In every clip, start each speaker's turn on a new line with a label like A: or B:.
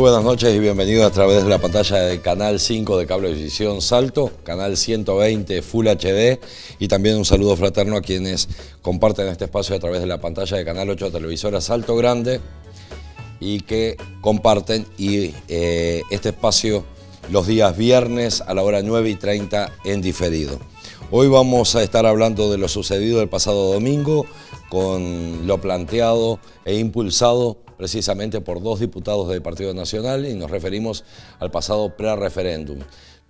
A: buenas noches y bienvenidos a través de la pantalla de Canal 5 de Cablevisión Salto, Canal 120 Full HD y también un saludo fraterno a quienes comparten este espacio a través de la pantalla de Canal 8 de Televisora Salto Grande y que comparten y, eh, este espacio los días viernes a la hora 9 y 30 en diferido. Hoy vamos a estar hablando de lo sucedido el pasado domingo con lo planteado e impulsado precisamente por dos diputados del Partido Nacional y nos referimos al pasado pre-referéndum.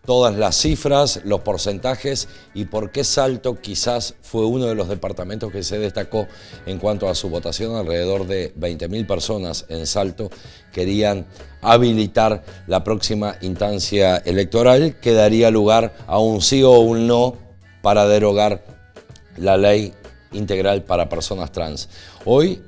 A: Todas las cifras, los porcentajes y por qué Salto quizás fue uno de los departamentos que se destacó en cuanto a su votación. Alrededor de 20.000 personas en Salto querían habilitar la próxima instancia electoral que daría lugar a un sí o un no para derogar la ley integral para personas trans. Hoy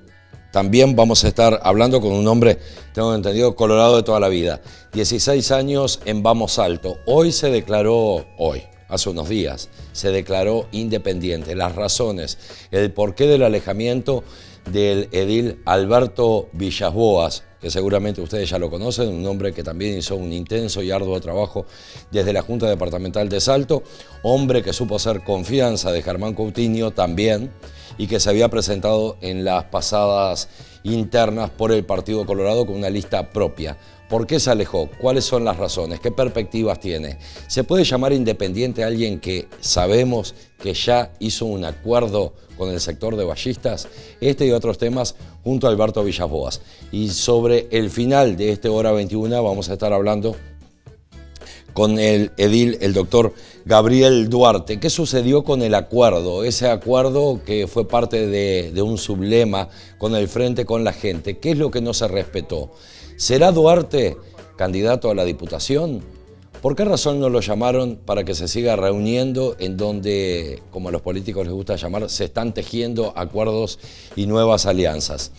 A: también vamos a estar hablando con un hombre, tengo entendido, colorado de toda la vida. 16 años en Vamos Alto. Hoy se declaró, hoy, hace unos días, se declaró independiente. Las razones, el porqué del alejamiento del edil Alberto Villasboas, que seguramente ustedes ya lo conocen, un hombre que también hizo un intenso y arduo trabajo desde la Junta Departamental de Salto, hombre que supo ser confianza de Germán Coutinho también y que se había presentado en las pasadas internas por el Partido Colorado con una lista propia. ¿Por qué se alejó? ¿Cuáles son las razones? ¿Qué perspectivas tiene? ¿Se puede llamar independiente a alguien que sabemos que ya hizo un acuerdo con el sector de ballistas? Este y otros temas junto a Alberto Villasboas. Y sobre el final de este hora 21 vamos a estar hablando con el edil, el doctor Gabriel Duarte. ¿Qué sucedió con el acuerdo? Ese acuerdo que fue parte de, un sublema con el frente, con la gente. ¿Qué es lo que no se respetó? ¿Será Duarte candidato a la diputación? ¿Por qué razón no lo llamaron para que se siga reuniendo en donde, como a los políticos les gusta llamar, se están tejiendo acuerdos y nuevas alianzas?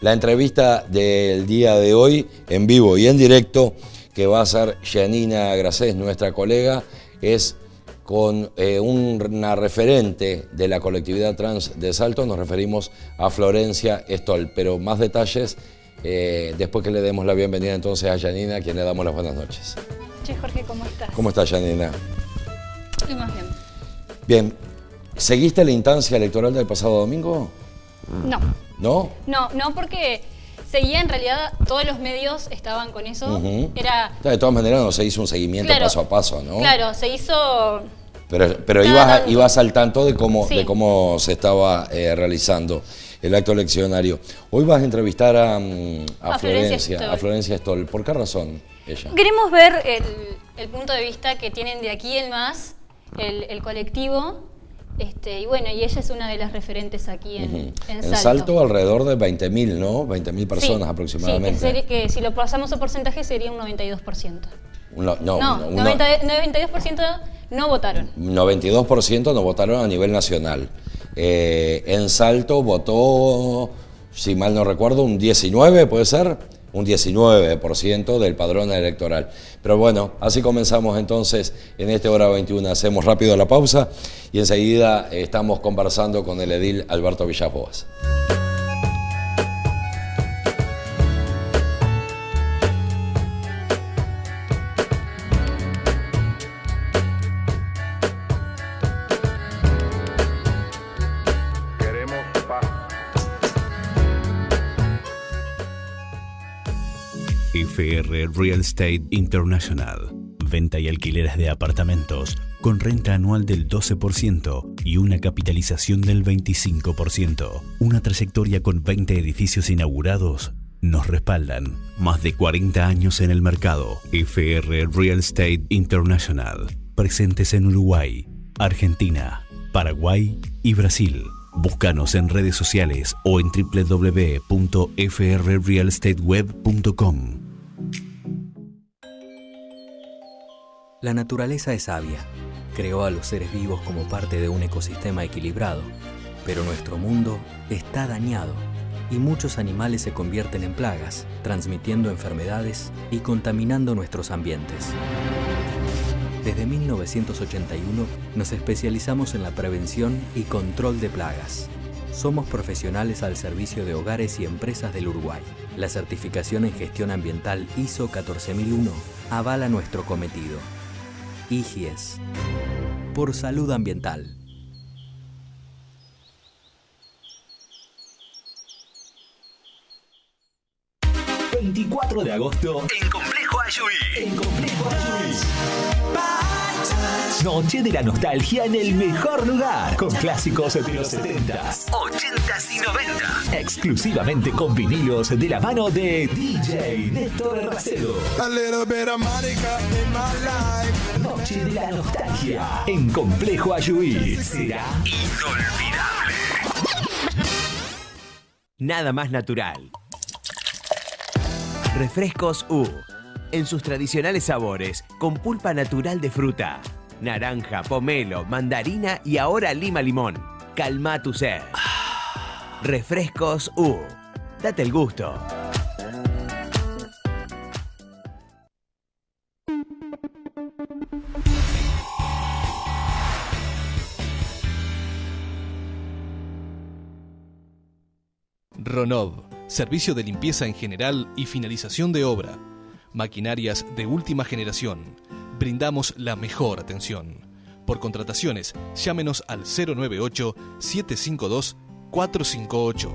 A: La entrevista del día de hoy, en vivo y en directo, que va a ser Janina Gracés, nuestra colega, es con eh, una referente de la colectividad trans de Salto, nos referimos a Florencia Stoll, pero más detalles eh, después que le demos la bienvenida entonces a Yanina, a quien le damos las buenas noches.
B: Che, Jorge, ¿cómo estás? ¿Cómo
A: estás, Janina? Estoy más bien. Bien, ¿seguiste la instancia electoral del pasado domingo? No. ¿No?
B: No, no, porque seguía en realidad, todos los medios estaban con eso.
A: Era. de todas maneras no se hizo un seguimiento paso a paso, ¿no?
B: Claro, se hizo.
A: Pero, pero ibas, al tanto de cómo, de cómo se estaba eh, realizando el acto leccionario. Hoy vas a entrevistar a, mm, Florencia, a Florencia Stoll. ¿Por qué razón ella?
B: Queremos ver el, punto de vista que tienen de aquí en más, el colectivo, este, y bueno, y ella es una de las referentes aquí en, Salto. En Salto
A: alrededor de 20.000, ¿no? 20.000 personas aproximadamente.
B: si lo pasamos a porcentaje sería un 92%. No, no, 92% no votaron.
A: 92% no votaron a nivel nacional. Eh, en Salto votó, si mal no recuerdo, un 19, ¿puede ser? Un 19% del padrón electoral. Pero bueno, así comenzamos entonces en esta hora 21. Hacemos rápido la pausa y enseguida estamos conversando con el edil Alberto Villapoas.
C: FR Real Estate International. Venta y alquileres de apartamentos con renta anual del 12% y una capitalización del 25%. Una trayectoria con 20 edificios inaugurados nos respaldan. Más de 40 años en el mercado. FR Real Estate International. Presentes en Uruguay, Argentina, Paraguay y Brasil. Búscanos en redes sociales o en www.frrealestateweb.com.
D: La naturaleza es sabia. Creó a los seres vivos como parte de un ecosistema equilibrado. Pero nuestro mundo está dañado y muchos animales se convierten en plagas, transmitiendo enfermedades y contaminando nuestros ambientes. Desde 1981 nos especializamos en la prevención y control de plagas. Somos profesionales al servicio de hogares y empresas del Uruguay. La certificación en gestión ambiental ISO 14001 avala nuestro cometido. IGES. Por salud ambiental.
E: ...24 de agosto... ...en Complejo Ayuí... ...en Complejo Noche de la nostalgia en el mejor lugar, con clásicos de los 70s, 80s y 90s. Exclusivamente con vinilos de la mano de DJ Néstor Racero. Noche de la nostalgia en Complejo Ayuí. Será inolvidable. Nada más natural. Refrescos U en sus tradicionales sabores, con pulpa natural de fruta, naranja, pomelo, mandarina y ahora lima limón. Calma tu sed. Refrescos U. Date el gusto.
F: Ronov, servicio de limpieza en general y finalización de obra Maquinarias de última generación. Brindamos la mejor atención. Por contrataciones, llámenos al 098-752-458.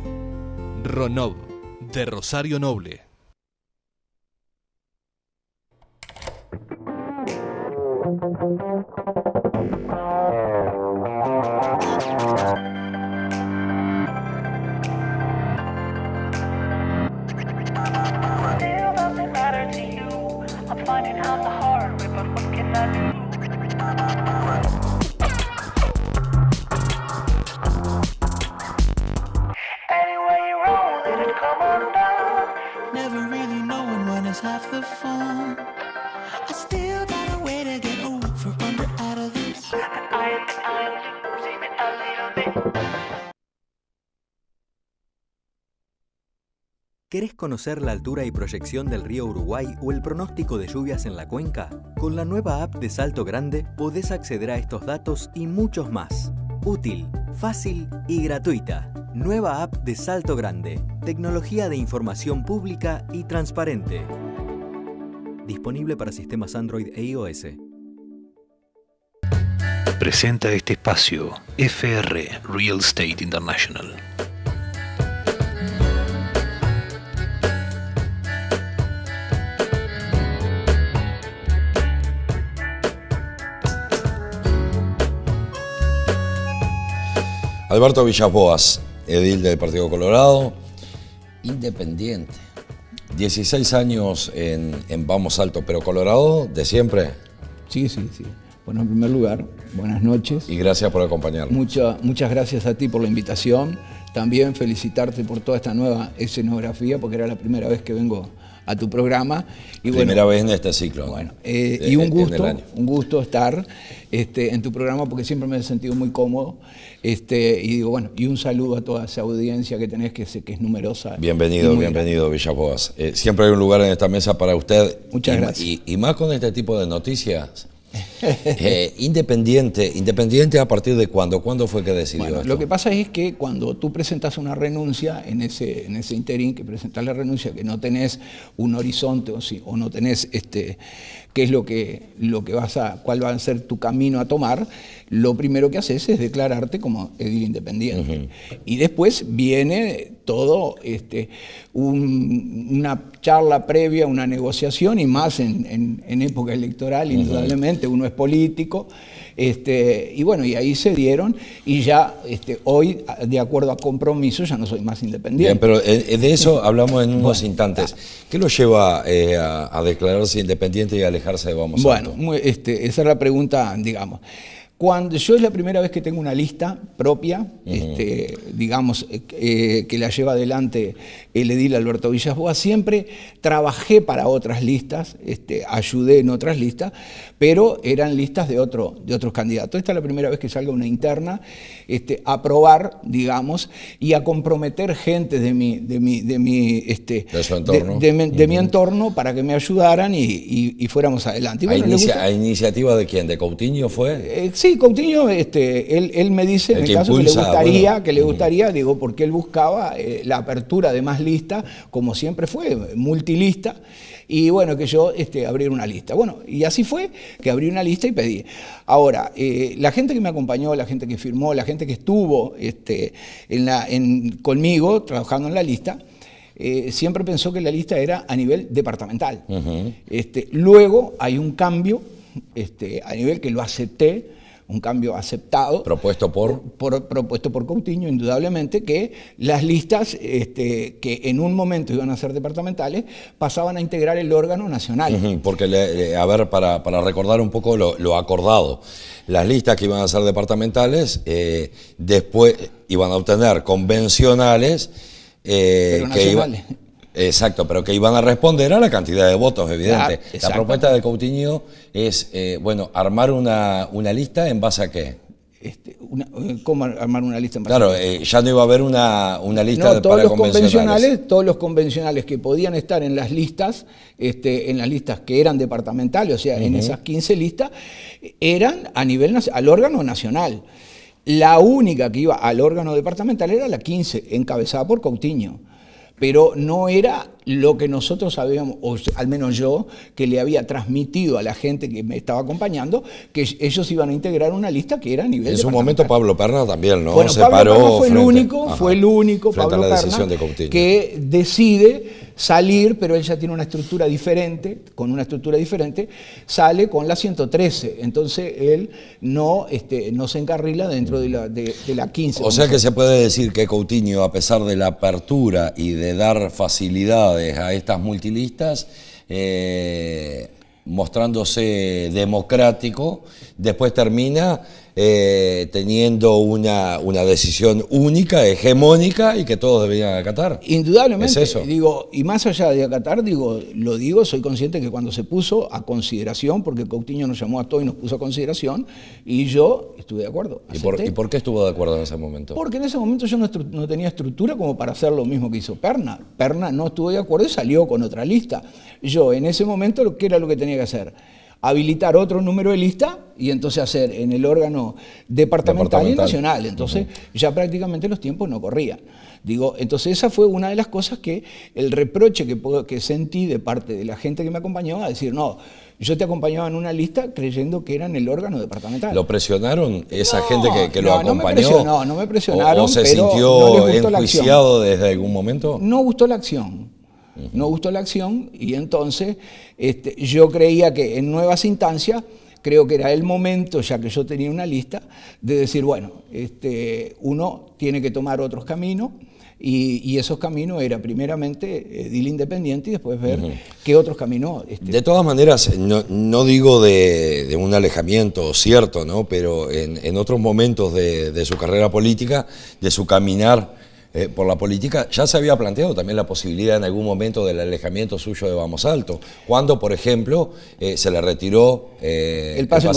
F: Ronov, de Rosario Noble.
B: finding out the hard but what can I do?
D: ¿Querés conocer la altura y proyección del río Uruguay o el pronóstico de lluvias en la cuenca? Con la nueva app de Salto Grande podés acceder a estos datos y muchos más. Útil, fácil y gratuita. Nueva app de Salto Grande. Tecnología de información pública y transparente. Disponible para sistemas Android e iOS.
C: Presenta este espacio FR Real Estate International.
A: Alberto Villasboas, edil del Partido Colorado, independiente. 16 años en, Vamos Alto, pero Colorado de siempre. Sí, sí, sí. Bueno, en primer lugar, buenas noches. Y gracias por acompañarnos.
G: muchas gracias a ti por la invitación. También felicitarte por toda esta nueva escenografía, porque era la primera vez que vengo a tu programa. Y Primera
A: vez en este ciclo.
G: Eh, y un este, este gusto, un gusto estar este, en tu programa porque siempre me he sentido muy cómodo. Este, y digo, bueno, y un saludo a toda esa audiencia que tenés, que, que es numerosa. Bienvenido,
A: bienvenido, bella eh, siempre hay un lugar en esta mesa para usted. Muchas gracias. y, más con este tipo de noticias
G: Eh,
A: independiente, independiente a partir de cuándo, cuándo fue que decidió Lo que
G: pasa es que cuando tú presentas una renuncia en ese, en ese interín, que presentas la renuncia, que no tenés un horizonte o, si, o no tenés este, qué es lo que, lo que vas a, cuál va a ser tu camino a tomar, lo primero que haces es declararte como edil independiente. Y después viene todo este, una charla previa, una negociación, y más en, época electoral, indudablemente, uno es político. Este, y bueno, y ahí se dieron y ya este, hoy, de acuerdo a compromiso, ya no soy más
A: independiente. Bien, pero eh, eh, de eso hablamos en unos instantes. Ah. ¿Qué lo lleva eh, a, declararse independiente y alejarse de Vamos Bueno,
G: este, esa es la pregunta, digamos yo es la primera vez que tengo una lista propia, este, digamos, eh, eh, que la lleva adelante el edil Alberto Villasboa. Siempre trabajé para otras listas, este, ayudé en otras listas, pero eran listas de, otro, de otros candidatos. Esta es la primera vez que salga una interna este, a probar, digamos, y a comprometer gente de mi, de de mi, este, entorno. mi, entorno para que me ayudaran y, fuéramos adelante. ¿A, iniciativa de quién? ¿De Coutinho fue? Eh, sí, Sí, Coutinho, este, él, me dice, en el caso, que le gustaría, que le mm. gustaría, digo, porque él buscaba eh, la apertura de más listas, como siempre fue, multilista, y bueno, que yo este, abriera una lista. Bueno, y así fue, que abrí una lista y pedí. Ahora, eh, la gente que me acompañó, la gente que firmó, la gente que estuvo este, conmigo trabajando en la lista, eh, siempre pensó que la lista era a nivel departamental. luego hay un cambio a nivel que lo acepté un cambio aceptado. Propuesto por... propuesto por Coutinho, indudablemente, que las listas este, que en un momento iban a ser departamentales pasaban a integrar el órgano nacional.
A: porque, a ver, para, recordar un poco lo, acordado, las listas que iban a ser departamentales eh, después iban a obtener convencionales eh, que Exacto, pero que iban a responder a la cantidad de votos, evidente. la propuesta de Coutinho es, eh, bueno, armar una, lista en base a qué.
G: Este, eh, ¿Cómo armar una lista en base claro, a
A: qué? Claro, eh, ya no iba a haber una, lista de, todos para los convencionales.
G: Todos los convencionales que podían estar en las listas, este, en las listas que eran departamentales, o sea, en esas 15 listas, eran a nivel, al órgano nacional. La única que iba al órgano departamental era la 15, encabezada por Coutinho pero no era lo que nosotros sabíamos, o al menos yo, que le había transmitido a la gente que me estaba acompañando, que ellos iban a integrar una lista que era a nivel. En su momento
A: Pablo Perna también, ¿no? Bueno, fue, el único, fue
G: el único, Pablo la que decide salir, pero él ya tiene una estructura diferente, con una estructura diferente, sale con la 113. Entonces él no, este, no se encarrila dentro de la, de la 15. O sea que se
A: puede decir que Coutinho, a pesar de la apertura y de dar facilidad a estas multilistas, eh, mostrándose democrático, después termina eh, teniendo una, una, decisión única, hegemónica y que todos debían acatar. Indudablemente.
G: Digo, y más allá de acatar, digo, lo digo, soy consciente que cuando se puso a consideración, porque Coutinho nos llamó a todos y nos puso a consideración, y yo estuve
A: de acuerdo. ¿Y por, ¿Y qué estuvo de acuerdo en ese momento? Porque
G: en ese momento yo no, no tenía estructura como para hacer lo mismo que hizo Perna. Perna no estuvo de acuerdo y salió con otra lista. Yo en ese momento, ¿qué era lo que tenía que hacer? habilitar otro número de lista y entonces hacer en el órgano departamental, y nacional. Entonces ya prácticamente los tiempos no corrían. Digo, entonces esa fue una de las cosas que el reproche que, que sentí de parte de la gente que me acompañaba, decir, no, yo te acompañaba en una lista creyendo que era en el órgano departamental.
A: ¿Lo presionaron esa gente que, que lo acompañó? No, no me presionaron. ¿O, se sintió enjuiciado desde algún momento?
G: No gustó la acción. No gustó la acción y entonces este, yo creía que en nuevas instancias creo que era el momento, ya que yo tenía una lista, de decir, bueno, este, uno tiene que tomar otros caminos. Y, esos caminos era primeramente el eh, independiente y después ver qué otros caminos. Este,
A: de todas maneras, no, digo de, un alejamiento, cierto, ¿no? Pero en, otros momentos de, su carrera política, de su caminar eh, por la política, ya se había planteado también la posibilidad en algún momento del alejamiento suyo de Vamos Alto, cuando, por ejemplo, eh, se le retiró eh, el, pase en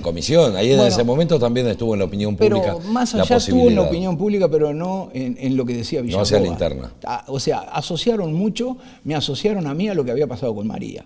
A: comisión. Ahí en ese momento también estuvo en la opinión pública. Pero más allá estuvo en la opinión
G: pública, pero no en, lo que decía Villalobos. No hacia la interna. Ah, o sea, asociaron mucho, me asociaron a mí a lo que había pasado con María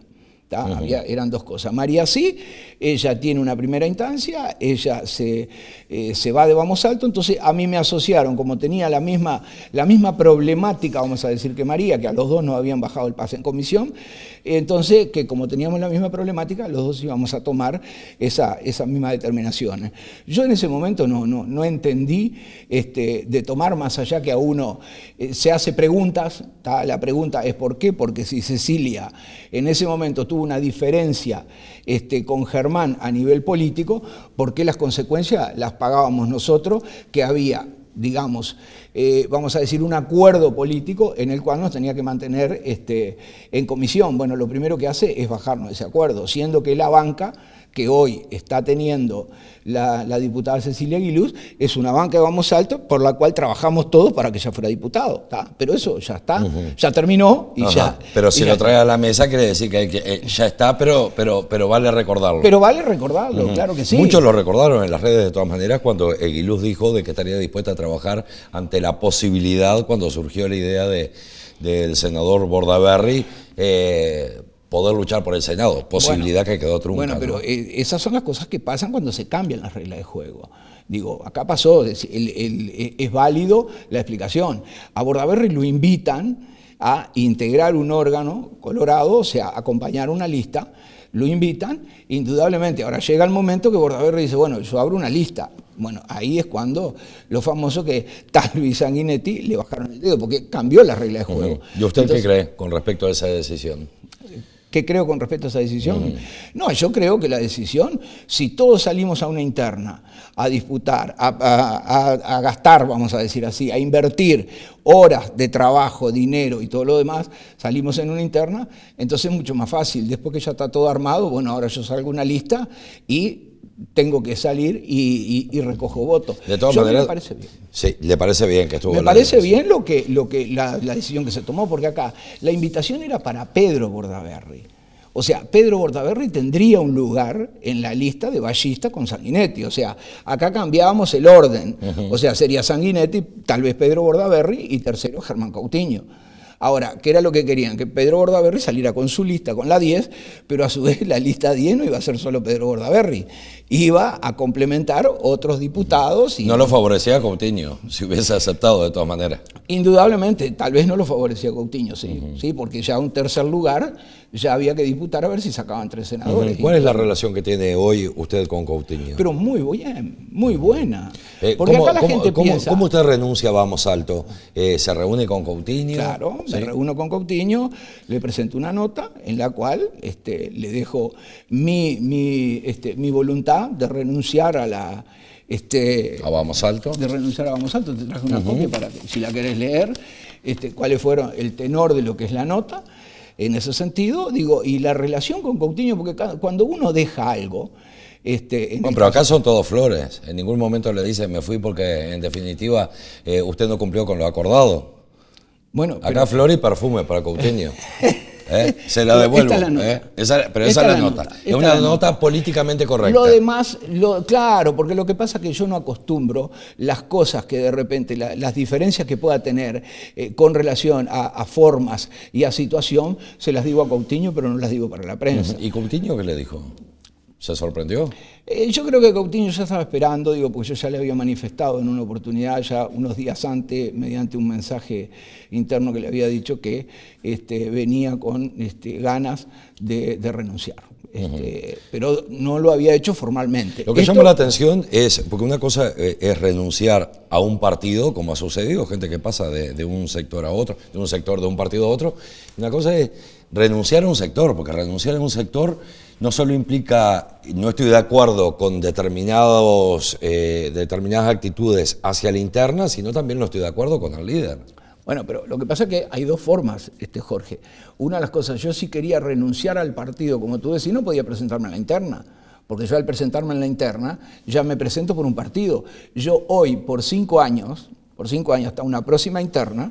G: eran dos cosas. María sí, ella tiene una primera instancia, ella se, eh, se, va de Vamos Alto, entonces a mí me asociaron, como tenía la misma, la misma problemática, vamos a decir, que María, que a los dos no habían bajado el pase en comisión, entonces, que como teníamos la misma problemática, los dos íbamos a tomar esa, esa misma determinación. Yo en ese momento no, no, no entendí este, de tomar más allá que a uno eh, se hace preguntas, la pregunta es ¿por qué? Porque si Cecilia en ese momento tuvo una diferencia este, con Germán a nivel político, ¿por qué las consecuencias las pagábamos nosotros que había digamos, eh, vamos a decir, un acuerdo político en el cual nos tenía que mantener este, en comisión. Bueno, lo primero que hace es bajarnos ese acuerdo, siendo que la banca que hoy está teniendo la, diputada Cecilia Aguiluz es una banca de Vamos Alto por la cual trabajamos todos para que ella fuera diputado. Pero eso ya está, ya terminó y ya.
A: Pero si lo trae a la mesa quiere decir que, eh, ya está, pero, pero, pero vale recordarlo. Pero
G: vale recordarlo, claro que sí. Muchos lo
A: recordaron en las redes de todas maneras cuando Aguiluz dijo de que estaría dispuesta a trabajar ante la posibilidad cuando surgió la idea del senador Bordaberry. Eh, poder luchar por el Senado, posibilidad que quedó mundo. Bueno, pero
G: eh, esas son las cosas que pasan cuando se cambian las reglas de juego. Digo, acá pasó, es, el, eh, válido la explicación. A Bordaberry lo invitan a integrar un órgano colorado, o sea, acompañar una lista, lo invitan, indudablemente. Ahora llega el momento que Bordaberry dice, bueno, yo abro una lista. Bueno, ahí es cuando lo famoso que Talvi y Sanguinetti le bajaron el dedo, porque cambió las reglas de juego. ¿Y usted qué cree
A: con respecto a esa decisión?
G: ¿Qué creo con respecto a esa decisión? Mm. No, yo creo que la decisión, si todos salimos a una interna, a disputar, a, gastar, vamos a decir así, a invertir horas de trabajo, dinero y todo lo demás, salimos en una interna, entonces es mucho más fácil. Después que ya está todo armado, bueno, ahora yo salgo una lista y tengo que salir y, recojo votos. De todas parece bien.
A: Sí, le parece bien que estuvo. Me parece
G: bien lo que, lo que la, decisión que se tomó, porque acá la invitación era para Pedro Bordaberry. O sea, Pedro Bordaberry tendría un lugar en la lista de Ballista con Sanguinetti. O sea, acá cambiábamos el orden. O sea, sería Sanguinetti, tal vez Pedro Bordaberry y tercero Germán Cautiño. Ahora, ¿qué era lo que querían? Que Pedro Bordaberry saliera con su lista, con la 10, pero a su vez la lista 10 no iba a ser solo Pedro Bordaberry. Iba a complementar otros diputados. no lo
A: favorecía Coutinho, si hubiese aceptado de todas maneras.
G: Indudablemente, tal vez no lo favorecía Coutinho, sí, sí porque ya un tercer lugar ya había que disputar a ver si sacaban tres senadores. ¿Cuál es la
A: relación que tiene hoy usted con Coutinho?
G: Pero muy bien, muy buena.
A: Eh, Porque ¿cómo, acá la gente piensa... ¿Cómo usted renuncia a Vamos Alto? Eh, ¿Se reúne con Coutinho? Claro, me reúno con Coutinho, le presento una nota en la cual este,
G: le dejo mi, este, mi, voluntad de renunciar a la... Este, a Vamos Alto. De renunciar a Vamos Alto, te traje una copia para que, si la querés leer, este, cuáles fueron el tenor de lo que es la nota en ese sentido, digo, y la relación con Coutinho, porque cuando uno deja algo...
A: Este, bueno, este pero acá son todos flores, en ningún momento le dicen me fui porque en definitiva eh, usted no cumplió con lo acordado. Bueno, acá flor y perfume para Coutinho. ¿Eh? Se la devuelvo. pero esa es la, nota. ¿eh? Es una nota, políticamente correcta. Lo
G: demás, lo, claro, porque lo que pasa es que yo no acostumbro las cosas que de repente, las diferencias que pueda tener eh, con relación a, a, formas y a situación, se las digo a Coutinho, pero no las digo para la prensa. ¿Y Coutinho qué le dijo? ¿Se sorprendió? Eh, yo creo que Coutinho ya estaba esperando, digo, porque yo ya le había manifestado en una oportunidad, ya unos días antes, mediante un mensaje interno que le había dicho que este, venía con este, ganas de, renunciar.
A: Este,
G: pero no lo había hecho formalmente. Lo que llama la atención
A: es, porque una cosa eh, es renunciar a un partido, como ha sucedido, gente que pasa de, de un sector a otro, de un sector de un partido a otro, una cosa es renunciar a un sector, porque renunciar a un sector no solo implica, no estoy de acuerdo con determinados, eh, determinadas actitudes hacia la interna, sino también no estoy de acuerdo con el líder. Bueno, pero lo que pasa es que hay dos formas, este Jorge. Una de las cosas, yo sí quería renunciar al partido,
G: como tú decís, no podía presentarme en la interna. Porque yo al presentarme en la interna, ya me presento por un partido. Yo hoy, por cinco años, por cinco años hasta una próxima interna,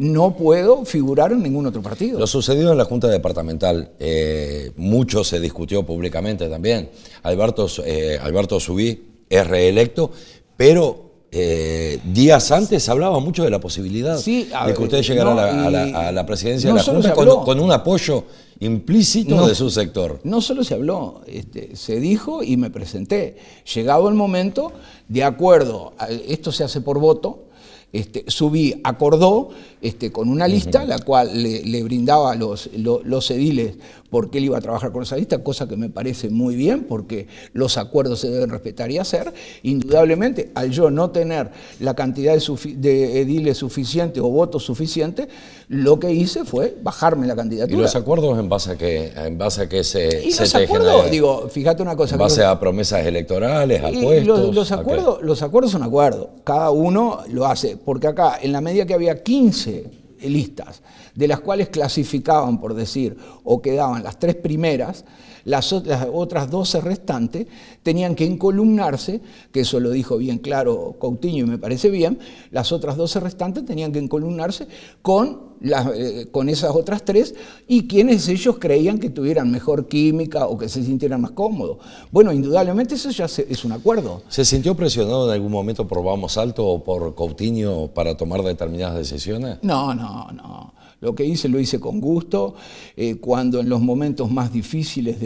G: no puedo figurar en ningún otro partido.
A: Lo sucedido en la Junta Departamental, eh, mucho se discutió públicamente también. Alberto, Subí eh, es reelecto, pero eh, días antes hablaba mucho de la posibilidad de que usted llegara a, la, presidencia de la Junta con, un apoyo implícito de su sector.
G: No solo se habló, este, se dijo y me presenté. Llegado el momento, de acuerdo, esto se hace por voto, este, subí, acordó este, con una lista, la cual le, brindaba los, los ediles porque él iba a trabajar con esa lista, cosa que me parece muy bien, porque los acuerdos se deben respetar y hacer. Indudablemente, al yo no tener la cantidad de, ediles suficiente o votos suficientes, lo que hice fue bajarme la candidatura. ¿Y los
A: acuerdos en base a que en base a se, ¿Y se los digo, fíjate una cosa. En base a promesas electorales, a Los, acuerdos,
G: los acuerdos son acuerdos, cada uno lo hace, porque acá, en la medida que había 15 eh, listas, de las cuales clasificaban, por decir, o quedaban las tres primeras, las, otras 12 restantes tenían que encolumnarse, que eso lo dijo bien claro Coutinho y me parece bien, las otras 12 restantes tenían que encolumnarse con eh, con esas otras tres y quienes ellos creían que tuvieran mejor química o que se sintieran más cómodos. Bueno, indudablemente eso ya es un acuerdo.
A: ¿Se sintió presionado en algún momento por Vamos Alto o por Coutinho para tomar determinadas decisiones?
G: No, no, no. Lo que hice lo hice con gusto, eh, cuando en los momentos más difíciles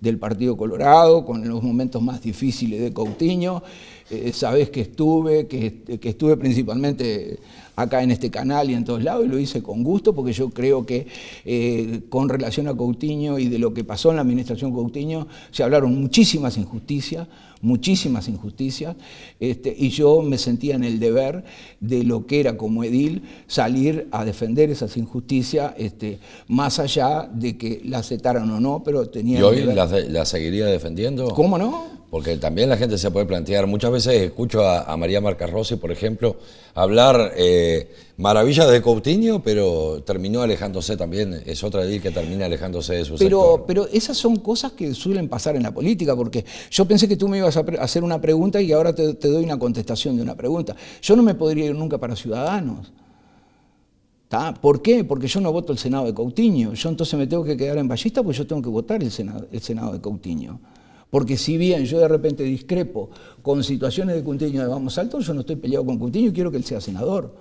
G: del Partido Colorado, con los momentos más difíciles de Coutinho, eh, que estuve, que, estuve principalmente acá en este canal y en todos lados, y lo hice con gusto, porque yo creo que eh, con relación a Coutinho y de lo que pasó en la administración Coutinho, se hablaron muchísimas injusticias, muchísimas injusticias, este, y yo me sentía en el deber de lo que era como edil salir a defender esas injusticias, este, más allá de que las aceptaran o no, pero tenía... ¿Y hoy las
A: la seguiría defendiendo? ¿Cómo no? porque también la gente se puede plantear, muchas veces escucho a, María Marca Rossi, por ejemplo, hablar eh, maravillas de Coutinho, pero terminó alejándose también, es otra edil que termina alejándose de su pero,
G: Pero esas son cosas que suelen pasar en la política, porque yo pensé que tú me ibas a hacer una pregunta y ahora te, doy una contestación de una pregunta. Yo no me podría ir nunca para Ciudadanos. ¿Por qué? Porque yo no voto el Senado de Coutinho. Yo entonces me tengo que quedar en Ballista porque yo tengo que votar el Senado, el Senado de Coutinho. Porque si bien yo de repente discrepo con situaciones de Cuntiño de Vamos Alto, yo no estoy peleado con Coutinho y quiero que él sea senador.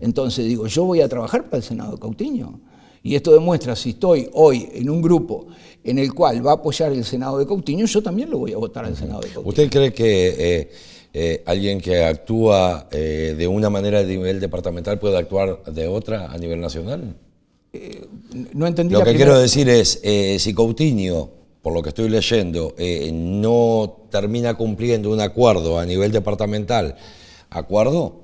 G: Entonces digo, yo voy a trabajar para el Senado de Cautiño. Y esto demuestra, si estoy hoy en un grupo en el cual va a apoyar el Senado de Cautiño, yo también lo voy a votar al Senado de Cautiño. ¿Usted
A: cree que eh, eh, alguien que actúa eh, de una manera a nivel departamental puede actuar de otra a nivel nacional?
G: no entendí. Lo que quiero decir
A: es, si Cautiño por lo que estoy leyendo, eh, no termina cumpliendo un acuerdo a nivel departamental, acuerdo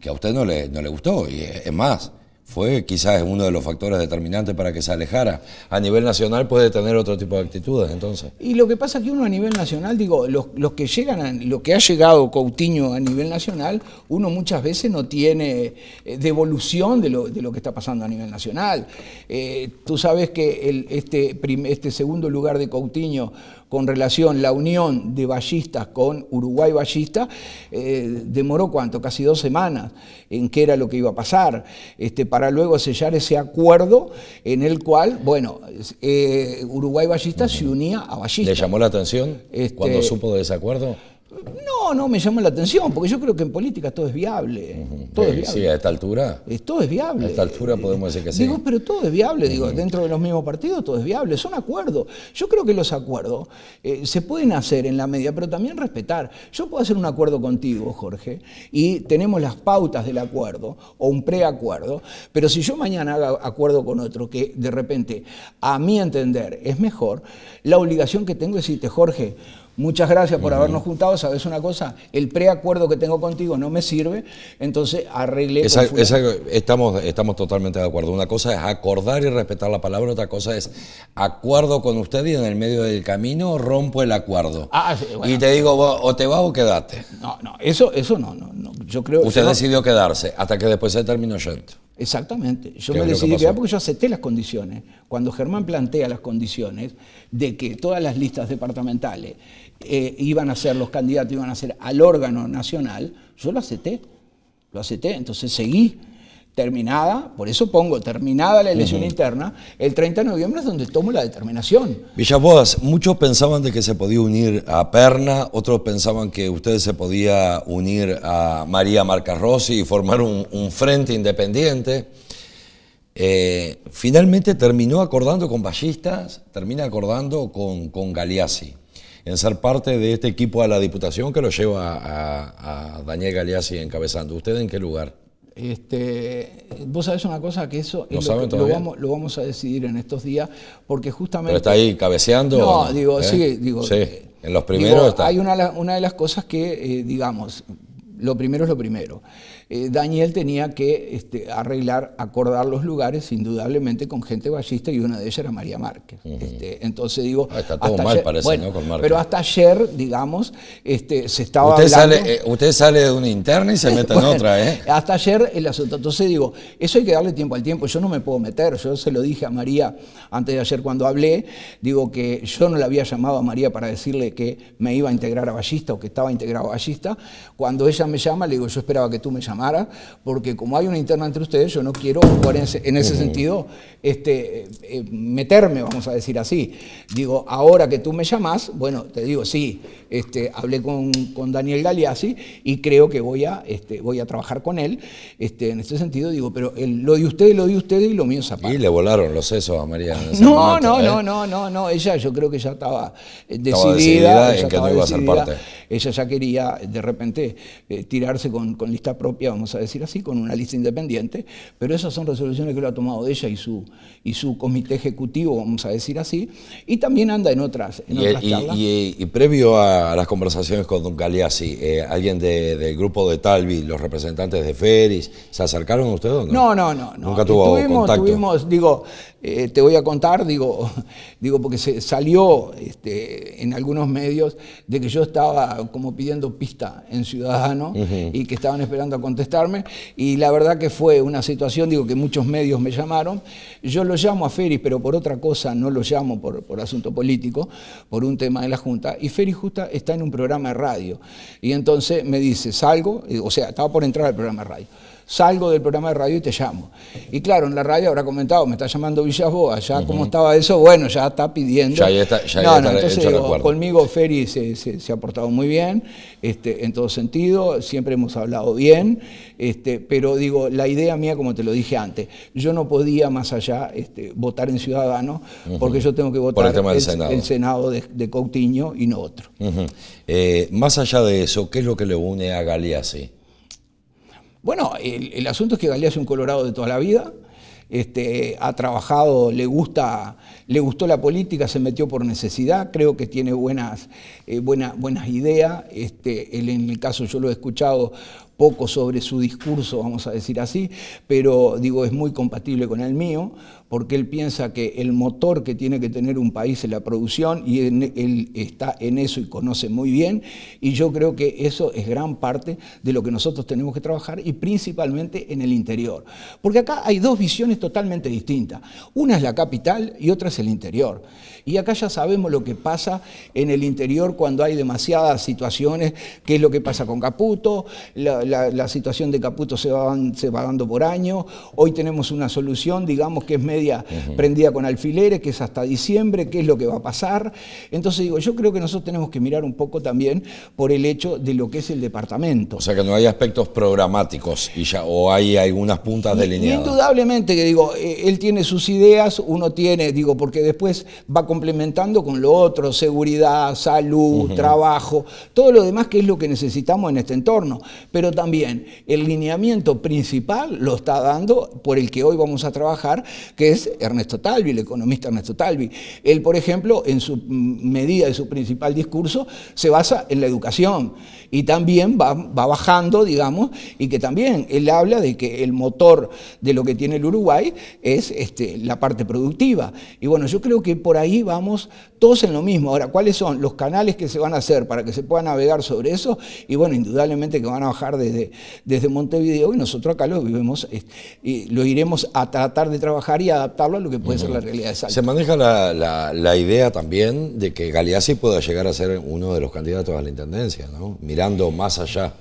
A: que a usted no le, no le gustó, y es más, fue quizás uno de los factores determinantes para que se alejara. A nivel nacional puede tener otro tipo de actitudes entonces.
G: Y lo que pasa es que uno a nivel nacional, digo, los, que llegan, lo que ha llegado Coutinho a nivel nacional, uno muchas veces no tiene eh, devolución de lo, de lo que está pasando a nivel nacional. Eh, tú sabes que este, este segundo lugar de Coutinho con relación la unión de ballistas con Uruguay ballista, eh, demoró cuánto, casi dos semanas en qué era lo que iba a pasar, este, para luego sellar ese acuerdo en el cual, bueno, eh, Uruguay ballista se unía a
A: ballista. ¿Le llamó la atención cuando este, supo de ese acuerdo?
G: No, no me llamó la atención, porque yo creo que en política todo es viable. Todo es viable. Sí, a
A: esta altura. todo es viable. A esta altura podemos decir que sí. Digo,
G: pero todo es viable, digo, dentro de los mismos partidos todo es viable, son acuerdos. Yo creo que los acuerdos eh, se pueden hacer en la media, pero también respetar. Yo puedo hacer un acuerdo contigo, Jorge, y tenemos las pautas del acuerdo o un preacuerdo, pero si yo mañana hago acuerdo con otro que de repente, a mi entender, es mejor, la obligación que tengo es decirte, Jorge, muchas gracias por habernos juntado, ¿sabes una cosa? El preacuerdo que tengo contigo no me sirve, entonces arregle.
A: estamos, estamos totalmente de acuerdo. Una cosa es acordar y respetar la palabra, otra cosa es acuerdo con usted y en el medio del camino rompo el acuerdo.
H: Ah, ah, y
A: te digo, o te vas o quedaste. No, no, eso, eso no, no, Yo creo, usted decidió quedarse hasta que después se terminó yendo.
G: Exactamente. Yo me decidí quedar porque yo acepté las condiciones. Cuando Germán plantea las condiciones de que todas las listas departamentales eh, iban a ser los candidatos, iban a ser al órgano nacional, yo lo acepté, lo acepté, entonces seguí terminada, por eso pongo terminada la elección interna, el 30 de noviembre es donde tomo la determinación.
A: Villaboas, muchos pensaban de que se podía unir a Perna, otros pensaban que ustedes se podía unir a María Marca Rossi y formar un, frente independiente. Eh, finalmente terminó acordando con Ballistas, termina acordando con, con Galeazzi en ser parte de este equipo a la Diputación que lo lleva a, Daniel Galeazzi encabezando. ¿Usted en qué lugar?
G: Este, vos sabés una cosa que eso ¿Lo, vamos, a decidir en estos días, porque justamente. Pero está
A: ahí cabeceando. No, digo, ¿Eh? sí, digo. Sí, eh, en los primeros está. Hay
G: una, de las cosas que, eh, digamos, lo primero es lo primero. Eh, Daniel tenía que este, arreglar, acordar los lugares, indudablemente, con gente ballista y una de ellas era María Márquez. Este, entonces digo. Ah,
A: está todo mal, parece, ¿no? Pero
G: hasta ayer, digamos, este, se estaba. Usted, sale,
A: eh, usted sale de una interna y se mete en otra, ¿eh?
G: Hasta ayer el asunto. Entonces digo, eso hay que darle tiempo al tiempo. Yo no me puedo meter. Yo se lo dije a María antes de ayer cuando hablé. Digo que yo no la había llamado a María para decirle que me iba a integrar a Ballista o que estaba integrado a Ballista. Cuando ella me llama, le digo, yo esperaba que tú me llamas porque como hay una interna entre ustedes, yo no quiero en ese, sentido este, eh, eh, meterme, vamos a decir así. Digo, ahora que tú me llamás, bueno, te digo, sí, este, hablé con, con Daniel Galeazzi y creo que voy a, este, voy a trabajar con él. Este, en ese sentido, digo, pero lo de
A: ustedes, lo de ustedes y lo mío es aparte. Y le volaron los sesos a María. no, no, ¿eh? no,
G: no, no, no, ella yo creo que ya estaba decidida. Ella ya quería de repente tirarse con lista propia vamos a decir así, con una lista independiente, pero esas son resoluciones que lo ha tomado ella y su, y su comité ejecutivo, vamos a decir así, y también anda en otras, y, charlas.
A: Y, previo a las conversaciones con Don Galeazzi, eh, alguien del grupo de Talvi, los representantes de Feris, ¿se acercaron a ustedes?
G: No, no, no. no, no. Nunca tuvimos, contacto.
A: Tuvimos, digo, eh, te voy a contar, digo, porque se
G: salió este, en algunos medios de que yo estaba como pidiendo pista en Ciudadano y que estaban esperando a contestarme. Y la verdad que fue una situación, digo, que muchos medios me llamaron. Yo lo llamo a Feri, pero por otra cosa no lo llamo por, asunto político, por un tema de la Junta. Y Feri Justa está en un programa de radio. Y entonces me dice, salgo, eh, o sea, estaba por entrar al programa de radio salgo del programa de radio y te llamo. Y claro, en la radio habrá comentado, me está llamando Villas ya cómo estaba eso, bueno, ya está pidiendo. Ya, está, ya está no, entonces conmigo Feri se, ha portado muy bien, este, en todo sentido, siempre hemos hablado bien, este, pero digo, la idea mía, como te lo dije antes, yo no podía más allá este, votar en Ciudadano, porque yo tengo que votar el, el, Senado,
A: de, Coutinho y no otro. Eh, más allá de eso, ¿qué es lo que le une a Galeazzi?
G: Bueno, el, asunto es que Galea es un colorado de toda la vida, este, ha trabajado, le gusta, le gustó la política, se metió por necesidad, creo que tiene buenas, eh, buenas ideas. Este, en el caso yo lo he escuchado poco sobre su discurso, vamos a decir así, pero digo, es muy compatible con el mío, porque él piensa que el motor que tiene que tener un país es la producción y e, él está en eso y conoce muy bien, y yo creo que eso es gran parte de lo que nosotros tenemos que trabajar y principalmente en el interior, porque acá hay dos visiones totalmente distintas, una es la capital y otra es el interior, y acá ya sabemos lo que pasa en el interior cuando hay demasiadas situaciones, qué es lo que pasa con Caputo, la, la, situación de Caputo se va, dando por año. Hoy tenemos una solución, digamos, que es media prendida con alfileres, que es hasta diciembre, qué es lo que va a pasar. Entonces digo, yo creo que nosotros tenemos que mirar un poco también por el hecho de lo que es el departamento.
A: O sea que no hay aspectos programáticos o hay algunas puntas delineadas.
G: Indudablemente que digo, eh, él tiene sus ideas, uno tiene, digo, porque después va complementando con lo otro, seguridad, salud, trabajo, todo lo demás que es lo que necesitamos en este entorno. Pero también el lineamiento principal lo está dando por el que hoy vamos a trabajar, que es Ernesto Talvi, el economista Ernesto Talvi. Él, por ejemplo, en su medida, de su principal discurso, se basa en la educación y también va, bajando, digamos, y que también él habla de que el motor de lo que tiene el Uruguay es este, la parte productiva. Y bueno, yo creo que por ahí vamos todos en lo mismo. Ahora, ¿cuáles son los canales que se van a hacer para que se pueda navegar sobre eso? Y bueno, indudablemente que van a bajar de desde, Montevideo y nosotros acá lo vivimos y lo iremos a tratar de trabajar y adaptarlo a lo que puede ser la realidad de Se
A: maneja la, idea también de que Galeazzi pueda llegar a ser uno de los candidatos a la intendencia, ¿no? mirando más allá.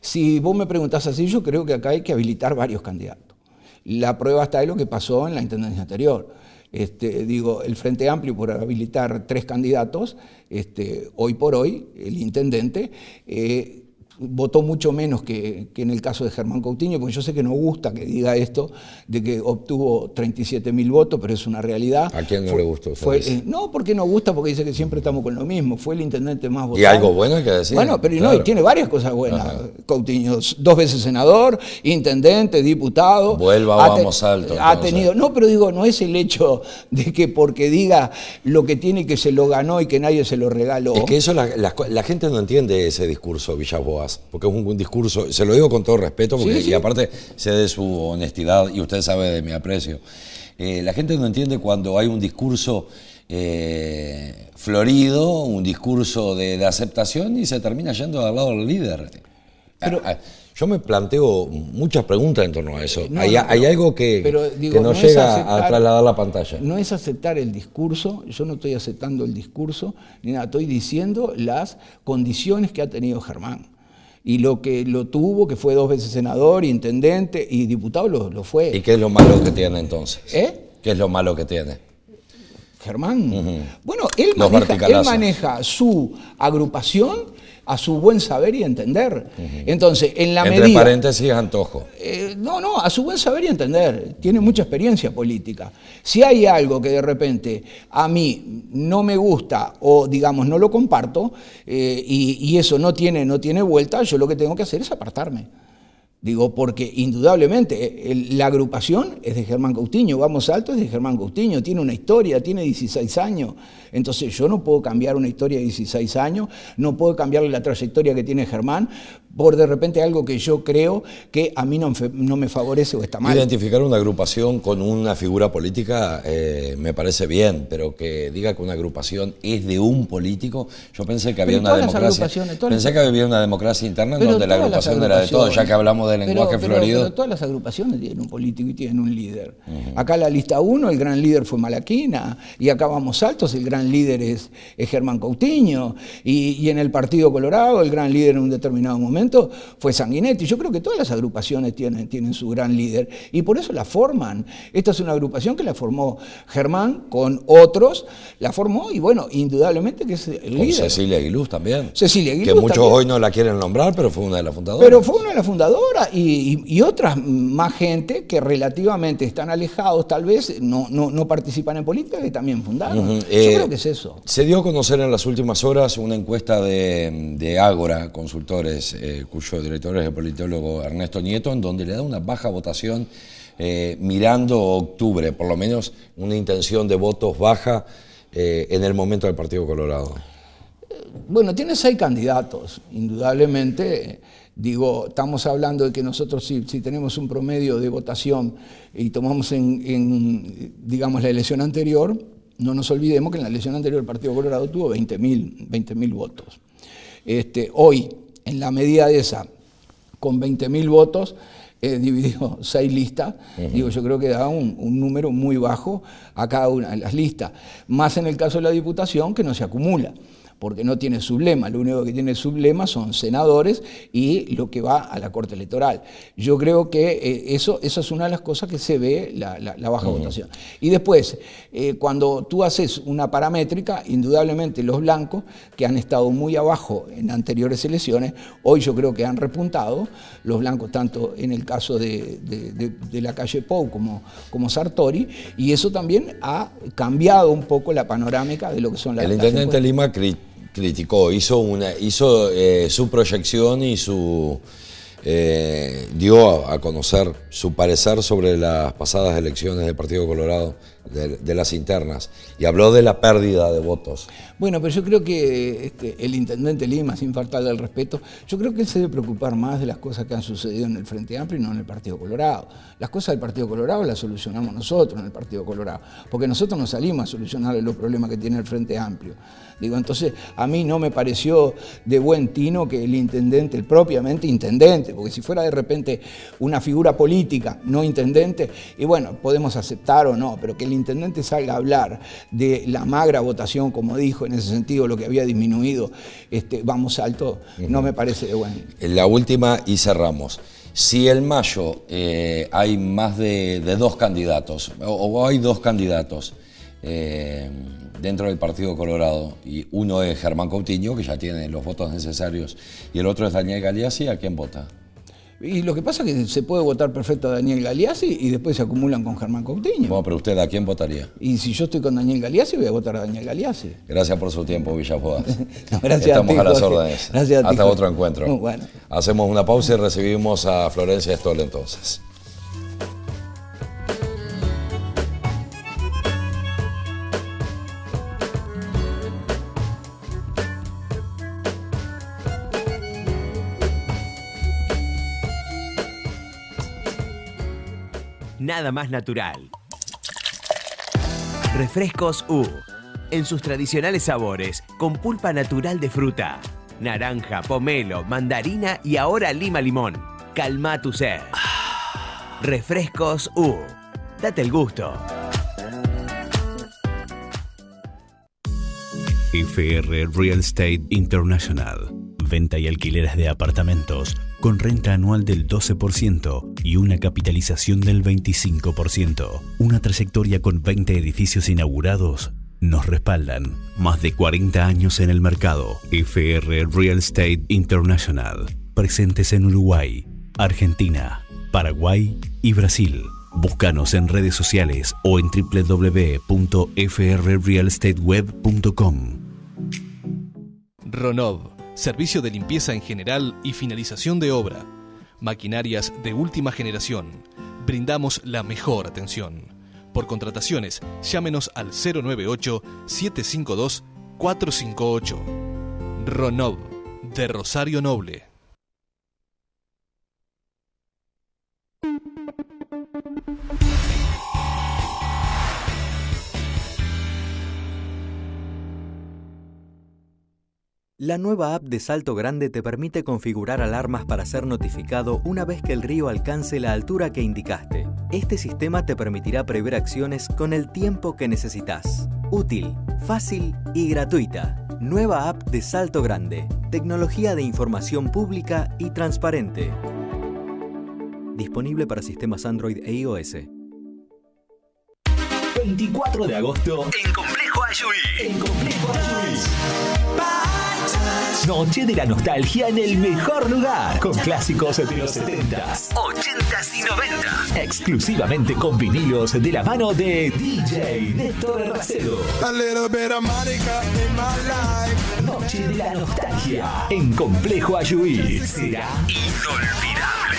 G: Si vos me preguntás así, yo creo que acá hay que habilitar varios candidatos. La prueba está en lo que pasó en la intendencia anterior. Este, digo, el Frente Amplio por habilitar tres candidatos, este, hoy por hoy, el intendente, eh, votó mucho menos que, en el caso de Germán Coutinho, porque yo sé que no gusta que diga esto, de que obtuvo 37 mil votos, pero es una realidad. ¿A quién no le gustó? Eh, no, porque no gusta, porque dice que siempre estamos con lo mismo. Fue el intendente más votado. Y algo bueno hay que decir. Bueno, pero tiene varias cosas buenas. Cautiño. dos veces senador, intendente, diputado.
A: Vuelva, ha, vamos alto. Ha tenido,
G: no, pero digo, no es el hecho de que porque diga lo que tiene que se lo ganó y que nadie se lo regaló. Es que
A: eso la, gente no entiende ese discurso, Villaboa porque es un, buen discurso, se lo digo con todo respeto, porque y aparte sé de su honestidad y usted sabe de mi aprecio. Eh, la gente no entiende cuando hay un discurso eh, florido, un discurso de, aceptación y se termina yendo al lado del líder. Pero, ah, ah, yo me planteo muchas preguntas en torno a eso. hay, algo que, no llega a trasladar la pantalla.
G: No es aceptar el discurso, yo no estoy aceptando el discurso, ni nada, estoy diciendo las condiciones que ha tenido Germán y lo que lo tuvo, que fue dos veces senador intendente y diputado, lo, fue.
A: ¿Y qué es lo malo que tiene entonces? ¿Eh? ¿Qué es lo malo que tiene? Germán.
G: Bueno, él maneja, su agrupación a su buen saber y entender. Entonces, en la Entre paréntesis, antojo. Eh, no, no, a su buen saber y entender. Tiene mucha experiencia política. Si hay algo que de repente a mí no me gusta o, digamos, no lo comparto eh, y, y, eso no tiene, no tiene vuelta, yo lo que tengo que hacer es apartarme. Digo, porque indudablemente eh, la agrupación es de Germán Gautiño, Vamos Alto es de Germán Gautiño, tiene una historia, tiene 16 años. Entonces yo no puedo cambiar una historia de 16 años, no puedo cambiar la trayectoria que tiene Germán, por de repente algo que yo creo que a mí no, me favorece o está mal.
A: Identificar una agrupación con una figura política eh, me parece bien, pero que diga que una agrupación es de un político, yo pensé que había una democracia. Pensé que había una democracia interna donde la agrupación era de todos, ya que hablamos del lenguaje florido. Pero
G: todas las agrupaciones tienen un político y tienen un líder. Acá en Acá la lista 1, el gran líder fue Malaquina, y acá vamos altos, el gran líder es, Germán Coutinho, y en el Partido Colorado, el gran líder en un determinado momento fue Sanguinetti. Yo creo que todas las agrupaciones tienen, tienen su gran líder y por eso la forman. Esta es una agrupación que la formó Germán con otros, la formó y bueno, indudablemente que es el con líder.
A: Cecilia Aguiluz también.
G: Cecilia Aguiluz. Que muchos hoy
A: no la quieren nombrar, pero fue una de las fundadoras. Pero
G: fue una de las fundadoras y, otras más gente que relativamente están alejados, tal vez no, participan en política, y también fundaron. Yo eh, creo que es eso.
A: Se dio a conocer en las últimas horas una encuesta de, de Ágora, consultores. Eh, cuyo director es el politólogo Ernesto Nieto, en donde le da una baja votación eh, mirando octubre, por lo menos una intención de votos baja eh, en el momento del Partido Colorado.
G: Eh, bueno, tiene seis candidatos, indudablemente. Digo, estamos hablando de que nosotros si, tenemos un promedio de votación y tomamos en, digamos, la elección anterior, no nos olvidemos que en la elección anterior el Partido Colorado tuvo 20.000 20 votos. Este, hoy en la medida de esa, con 20.000 votos, eh, dividido seis listas, digo, yo creo que da un, número muy bajo a cada una de las listas, más en el caso de la Diputación que no se acumula porque no tiene sublema, lo único que tiene sublema son senadores y lo que va a la Corte Electoral. Yo creo que eh, eso, esa es una de las cosas que se ve la, baja votación. Y después, eh, cuando tú haces una paramétrica, indudablemente los blancos, que han estado muy abajo en anteriores elecciones, hoy yo creo que han repuntado, los blancos tanto en el caso de, la calle Pou como, como Sartori, y eso también ha cambiado un poco la panorámica de lo que son las... El intendente
A: Lima criticó, hizo, una, hizo eh, su proyección y su eh, dio a, conocer su parecer sobre las pasadas elecciones del Partido Colorado de, las internas y habló de la pérdida de votos.
G: Bueno, pero yo creo que este, el intendente Lima, sin faltarle el respeto, yo creo que él se debe preocupar más de las cosas que han sucedido en el Frente Amplio y no en el Partido Colorado. Las cosas del Partido Colorado las solucionamos nosotros en el Partido Colorado, porque nosotros no salimos a solucionar los problemas que tiene el Frente Amplio. Digo, entonces a mí no me pareció de buen tino que el intendente, el propiamente intendente, porque si fuera de repente una figura política, no intendente, y bueno, podemos aceptar o no, pero que el intendente salga a hablar de la magra votación, como dijo en ese sentido, lo que había disminuido, este, vamos alto, no me parece de bueno.
A: La última y cerramos. Si en mayo eh, hay más de, dos candidatos, o, hay dos candidatos eh, dentro del Partido Colorado, y uno es Germán Coutinho, que ya tiene los votos necesarios, y el otro es Daniel Galeazzi, ¿a quién vota?
G: Y lo que pasa es que se puede votar perfecto a Daniel galiasi y después se acumulan con Germán Coutinho.
A: Bueno, pero usted, ¿a quién votaría?
G: Y si yo estoy con Daniel Galeazzi, voy a votar a Daniel Galeazzi.
A: Gracias por su tiempo, Villafugas. gracias a, ti, a las órdenes. Gracias a ti, Hasta otro encuentro. bueno. Hacemos una pausa y recibimos a Florencia Stoll entonces.
E: nada más natural. Refrescos U. En sus tradicionales sabores, con pulpa natural de fruta, naranja, pomelo, mandarina y ahora lima limón. Calma tu sed. Refrescos U. Date el gusto.
C: FR Real Estate International. Venta y alquileres de apartamentos con renta anual del 12% y una capitalización del 25%. Una trayectoria con 20 edificios inaugurados nos respaldan. Más de 40 años en el mercado. FR Real Estate International. Presentes en Uruguay, Argentina, Paraguay y Brasil. Búscanos en redes sociales o en www.frrealestateweb.com.
F: Ronov servicio de limpieza en general y finalización de obra, maquinarias de última generación. Brindamos la mejor atención. Por contrataciones, llámenos al 098-752-458. Ronov, de Rosario Noble.
D: La nueva app de Salto Grande te permite configurar alarmas para ser notificado una vez que el río alcance la altura que indicaste. Este sistema te permitirá prever acciones con el tiempo que necesitas. Útil, fácil y gratuita. Nueva app de Salto Grande. Tecnología de información pública y transparente. Disponible para sistemas Android e iOS.
E: 24 de agosto en Complejo En Complejo Noche de la nostalgia en el mejor lugar, con clásicos de los 70s, 80s y 90 Exclusivamente con vinilos de la mano de DJ Néstor Racero. Noche de la nostalgia en Complejo Ayuí. Será inolvidable.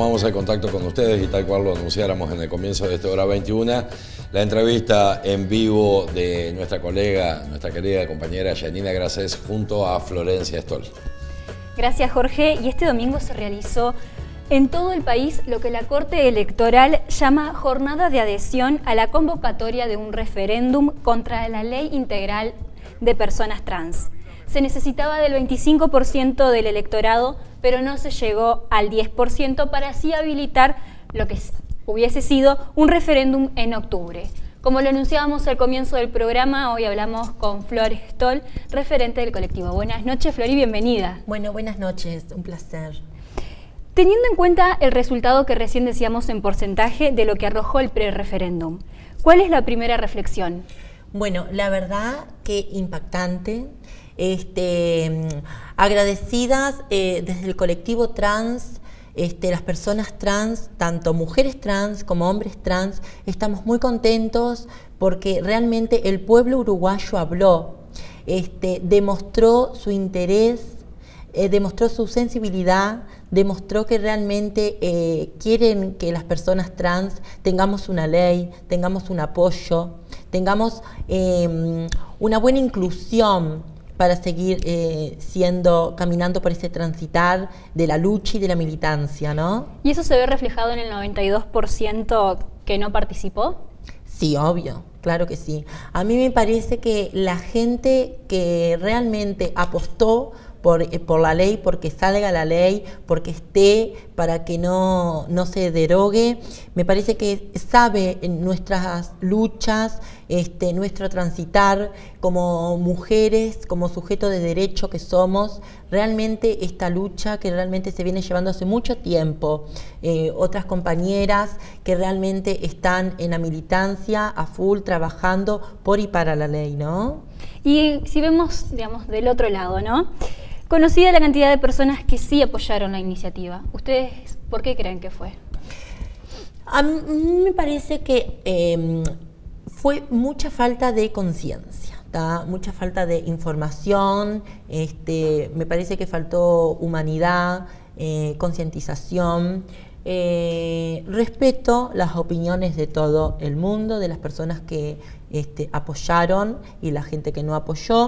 A: tomamos el contacto con ustedes y tal cual lo anunciáramos en el comienzo de esta hora 21, la entrevista en vivo de nuestra colega, nuestra querida compañera Yanina Graces junto a Florencia Stoll.
B: Gracias Jorge, y este domingo se realizó en todo el país lo que la Corte Electoral llama jornada de adhesión a la convocatoria de un referéndum contra la ley integral de personas trans. Se necesitaba del 25% del electorado pero no se llegó al 10% para así habilitar lo que hubiese sido un referéndum en octubre. Como lo anunciábamos al comienzo del programa, hoy hablamos con Flor Stoll, referente del colectivo. Buenas noches, Flor, y bienvenida. Bueno, buenas noches, un placer. Teniendo en cuenta el resultado que recién decíamos en porcentaje de lo que arrojó el pre-referéndum,
I: ¿cuál es la primera reflexión? Bueno, la verdad que impactante, este, mm, agradecidas eh, desde el colectivo trans, este, las personas trans, tanto mujeres trans como hombres trans, estamos muy contentos porque realmente el pueblo uruguayo habló, este, demostró su interés, eh, demostró su sensibilidad, demostró que realmente eh, quieren que las personas trans tengamos una ley, tengamos un apoyo, tengamos mm, una buena inclusión, para seguir eh, siendo, caminando por ese transitar de la lucha y de la militancia, ¿no?
B: ¿Y eso se ve reflejado en el 92% que no participó?
I: Sí, obvio, claro que sí. A mí me parece que la gente que realmente apostó por, eh, por, la ley, porque salga la ley, porque esté, para que no, no se derogue. Me parece que sabe en nuestras luchas, este, nuestro transitar como mujeres, como sujeto de derecho que somos, realmente esta lucha que realmente se viene llevando hace mucho tiempo, eh, otras compañeras que realmente están en la militancia a full trabajando por y para la ley, ¿no?
B: Y si vemos, digamos, del otro lado, ¿no?
I: Conocida la cantidad de personas que
B: sí apoyaron la iniciativa, ¿ustedes por qué creen que fue?
I: A mí me parece que em, fue mucha falta de conciencia. mucha falta de información, este, me parece que faltó humanidad, eh, concientización, eh, respeto las opiniones de todo el mundo, de las personas que este, apoyaron y la gente que no apoyó.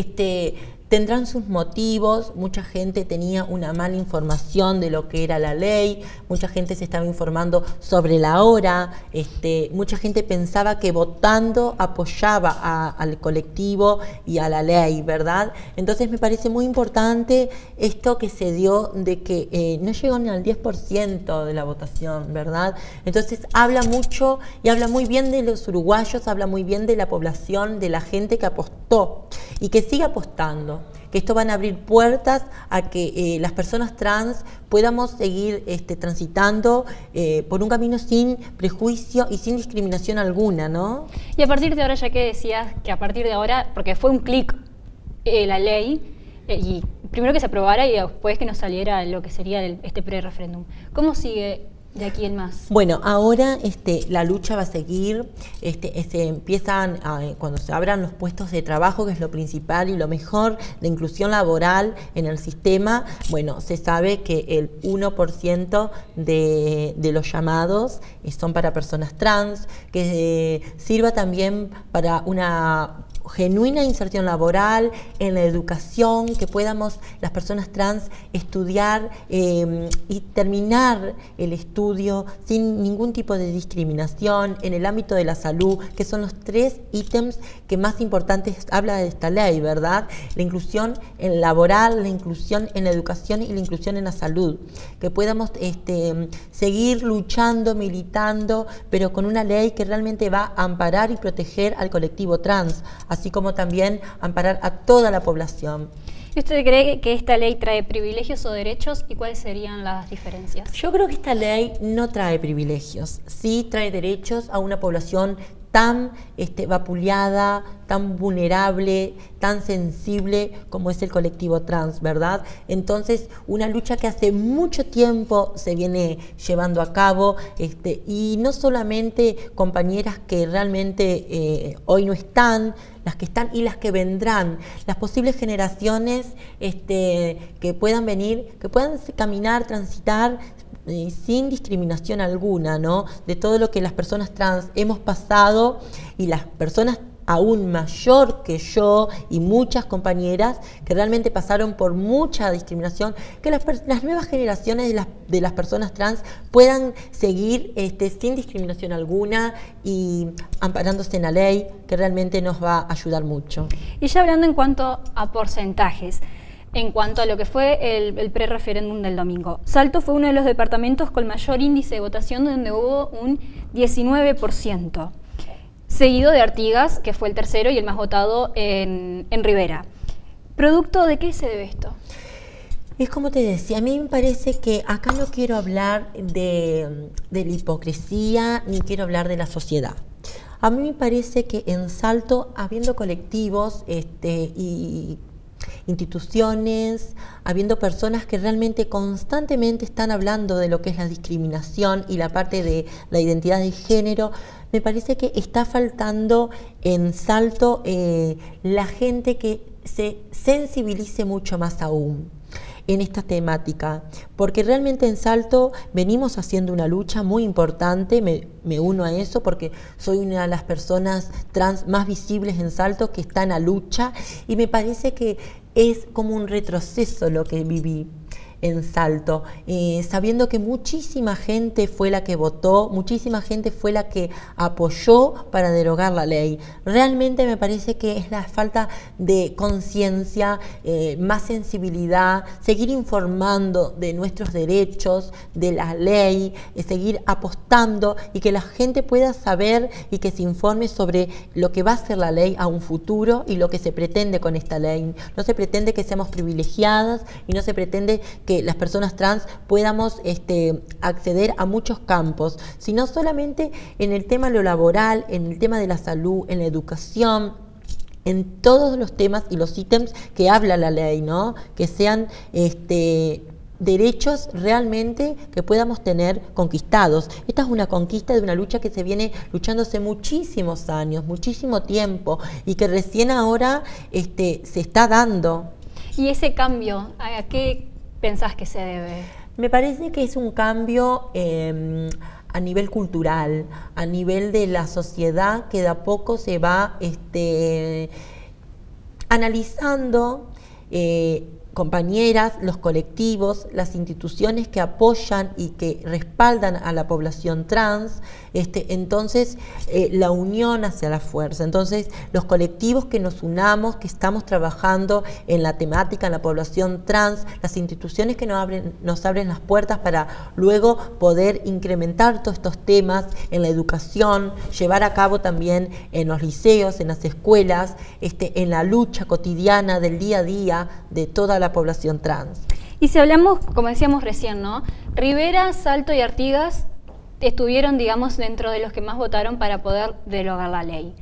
I: Este, tendrán sus motivos, mucha gente tenía una mala información de lo que era la ley, mucha gente se estaba informando sobre la hora, este, mucha gente pensaba que votando apoyaba al colectivo y a la ley, ¿verdad? Entonces me parece muy importante esto que se dio de que eh, no llegó ni al 10% de la votación, ¿verdad? Entonces habla mucho y habla muy bien de los uruguayos, habla muy bien de la población, de la gente que apostó y que sigue apostando que esto van a abrir puertas a que eh, las personas trans podamos seguir este, transitando eh, por un camino sin prejuicio y sin discriminación alguna, ¿no?
B: Y a partir de ahora, ya que
I: decías que a
B: partir de ahora, porque fue un clic eh, la ley, y primero que se aprobara y después que nos saliera lo que sería este pre-referéndum, ¿cómo sigue ¿De quién más?
I: Bueno, ahora este, la lucha va a seguir, este, este empiezan cuando se abran los puestos de trabajo, que es lo principal y lo mejor, de inclusión laboral en el sistema, bueno, se sabe que el 1% de, los llamados eh, son para personas trans, que eh, sirva también para una genuina inserción laboral, en la educación, que podamos las personas trans estudiar em, y terminar el estudio sin ningún tipo de discriminación, en el ámbito de la salud, que son los tres ítems que más importantes habla de esta ley, ¿verdad? La inclusión en laboral, la inclusión en la educación y la inclusión en la salud. Que podamos este, seguir luchando, militando, pero con una ley que realmente va a amparar y proteger al colectivo trans así como también amparar a toda la población.
B: usted cree que esta ley trae privilegios o derechos y cuáles serían las diferencias?
I: Yo creo que esta ley no trae privilegios, sí trae derechos a una población tan este, vapuleada, tan vulnerable, tan sensible como es el colectivo trans, ¿verdad? Entonces, una lucha que hace mucho tiempo se viene llevando a cabo, este, y no solamente compañeras que realmente eh, hoy no están, las que están y las que vendrán, las posibles generaciones este, que puedan venir, que puedan caminar, transitar eh, sin discriminación alguna, ¿no? De todo lo que las personas trans hemos pasado y las personas trans aún mayor que yo y muchas compañeras que realmente pasaron por mucha discriminación, que las, nuevas generaciones de las, personas trans puedan seguir este, sin discriminación alguna y amparándose en la ley, que realmente nos va a ayudar mucho.
B: Y ya hablando en cuanto a porcentajes, en cuanto a lo que fue el, el pre-referéndum del domingo. Salto fue uno de los departamentos con mayor índice de votación donde hubo un 19% seguido de Artigas, que fue el tercero y el más votado en, en Rivera.
I: ¿Producto de qué se debe esto? Es como te decía, a mí me parece que acá no quiero hablar de, de la hipocresía ni quiero hablar de la sociedad. A mí me parece que en Salto, habiendo colectivos este, y instituciones, habiendo personas que realmente constantemente están hablando de lo que es la discriminación y la parte de la identidad de género, me parece que está faltando en salto eh, la gente que se sensibilice mucho más aún en esta temática, porque realmente en Salto venimos haciendo una lucha muy importante, me, uno a eso porque soy una de las personas trans más visibles en Salto que están a lucha y me parece que es como un retroceso lo que viví en Salto, sabiendo que muchísima gente fue la que votó, muchísima gente fue la que apoyó para derogar la ley. Realmente me parece que es la falta de conciencia, eh, más sensibilidad, seguir informando de nuestros derechos, de la ley, eh, seguir apostando y que la gente pueda saber y que se informe sobre lo que va a ser la ley a un futuro y lo que se pretende con esta ley. No se pretende que seamos privilegiadas y no se pretende que las personas trans podamos este, acceder a muchos campos, sino solamente en el tema de lo laboral, en el tema de la salud, en la educación, en todos los temas y los ítems que habla la ley, ¿no? Que sean este, derechos realmente que podamos tener conquistados. Esta es una conquista de una lucha que se viene luchando hace muchísimos años, muchísimo tiempo, y que recién ahora este, se está dando.
B: ¿Y ese cambio? ¿A qué, que se debe?
I: Me parece que es un cambio em, a nivel cultural, a nivel de la sociedad que de a poco se va este, analizando eh, compañeras, los colectivos, las instituciones que apoyan y que respaldan a la población trans, este, entonces eh, la unión hacia la fuerza, entonces los colectivos que nos unamos, que estamos trabajando en la temática, en la población trans, las instituciones que nos abren, nos abren las puertas para luego poder incrementar todos estos temas en la educación, llevar a cabo también en los liceos, en las escuelas, este, en la lucha cotidiana del día a día de toda la población trans.
B: Y si hablamos, como decíamos recién, ¿no? Rivera, Salto y Artigas estuvieron, digamos, dentro de los que más votaron para poder derogar la ley.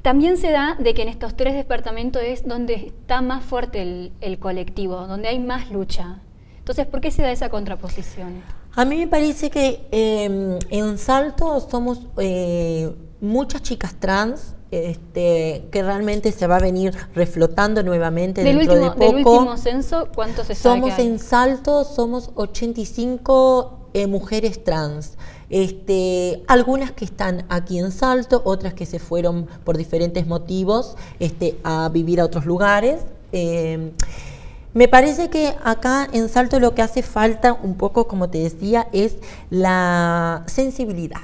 B: También se da de que en estos tres departamentos es donde está más fuerte el, colectivo, donde hay más lucha. Entonces, ¿por qué se da esa contraposición?
I: A mí me parece que em, en Salto somos eh, muchas chicas trans, este, que realmente se va a venir reflotando nuevamente dentro de poco. Del último
B: censo, ¿cuántos se Somos en
I: Salto, somos 85 eh, mujeres trans. Este, algunas que están aquí en Salto, otras que se fueron por diferentes motivos este, a vivir a otros lugares. Em, me parece que acá en Salto lo que hace falta un poco, como te decía, es la sensibilidad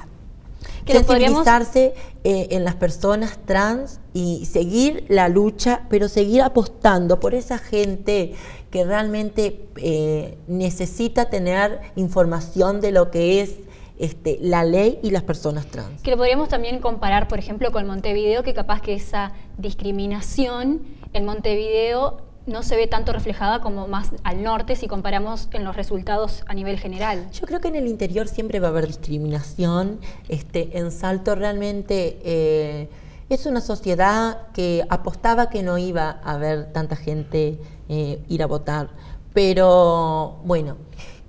I: que sensibilizarse eh, en las personas trans y seguir la lucha, pero seguir apostando por esa gente que realmente eh, necesita tener información de lo que es este, la ley y las personas trans.
B: Que lo podríamos también comparar, por ejemplo, con Montevideo, que capaz que esa discriminación en Montevideo no se ve tanto reflejada como más al norte si comparamos en los resultados a nivel general. Yo creo
I: que en el interior siempre va a haber discriminación. Este, en Salto realmente eh, es una sociedad que apostaba que no iba a haber tanta gente eh, ir a votar. Pero bueno,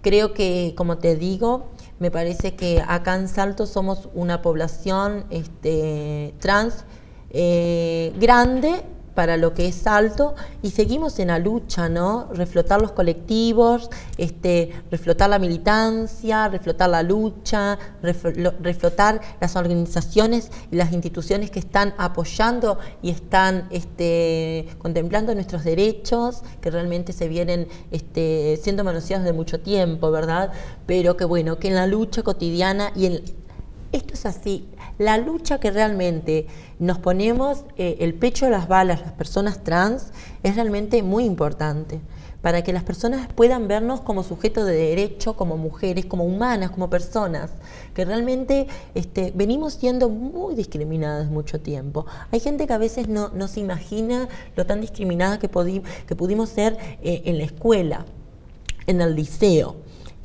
I: creo que como te digo, me parece que acá en Salto somos una población este, trans eh, grande para lo que es alto y seguimos en la lucha, ¿no? Reflotar los colectivos, este, reflotar la militancia, reflotar la lucha, reflotar las organizaciones y las instituciones que están apoyando y están este, contemplando nuestros derechos, que realmente se vienen este, siendo manoseados de mucho tiempo, ¿verdad? Pero que bueno, que en la lucha cotidiana y en... Esto es así, la lucha que realmente nos ponemos eh, el pecho a las balas, las personas trans, es realmente muy importante para que las personas puedan vernos como sujetos de derecho, como mujeres, como humanas, como personas, que realmente este, venimos siendo muy discriminadas mucho tiempo. Hay gente que a veces no, se imagina lo tan discriminada que, que pudimos ser eh, en la escuela, en el liceo,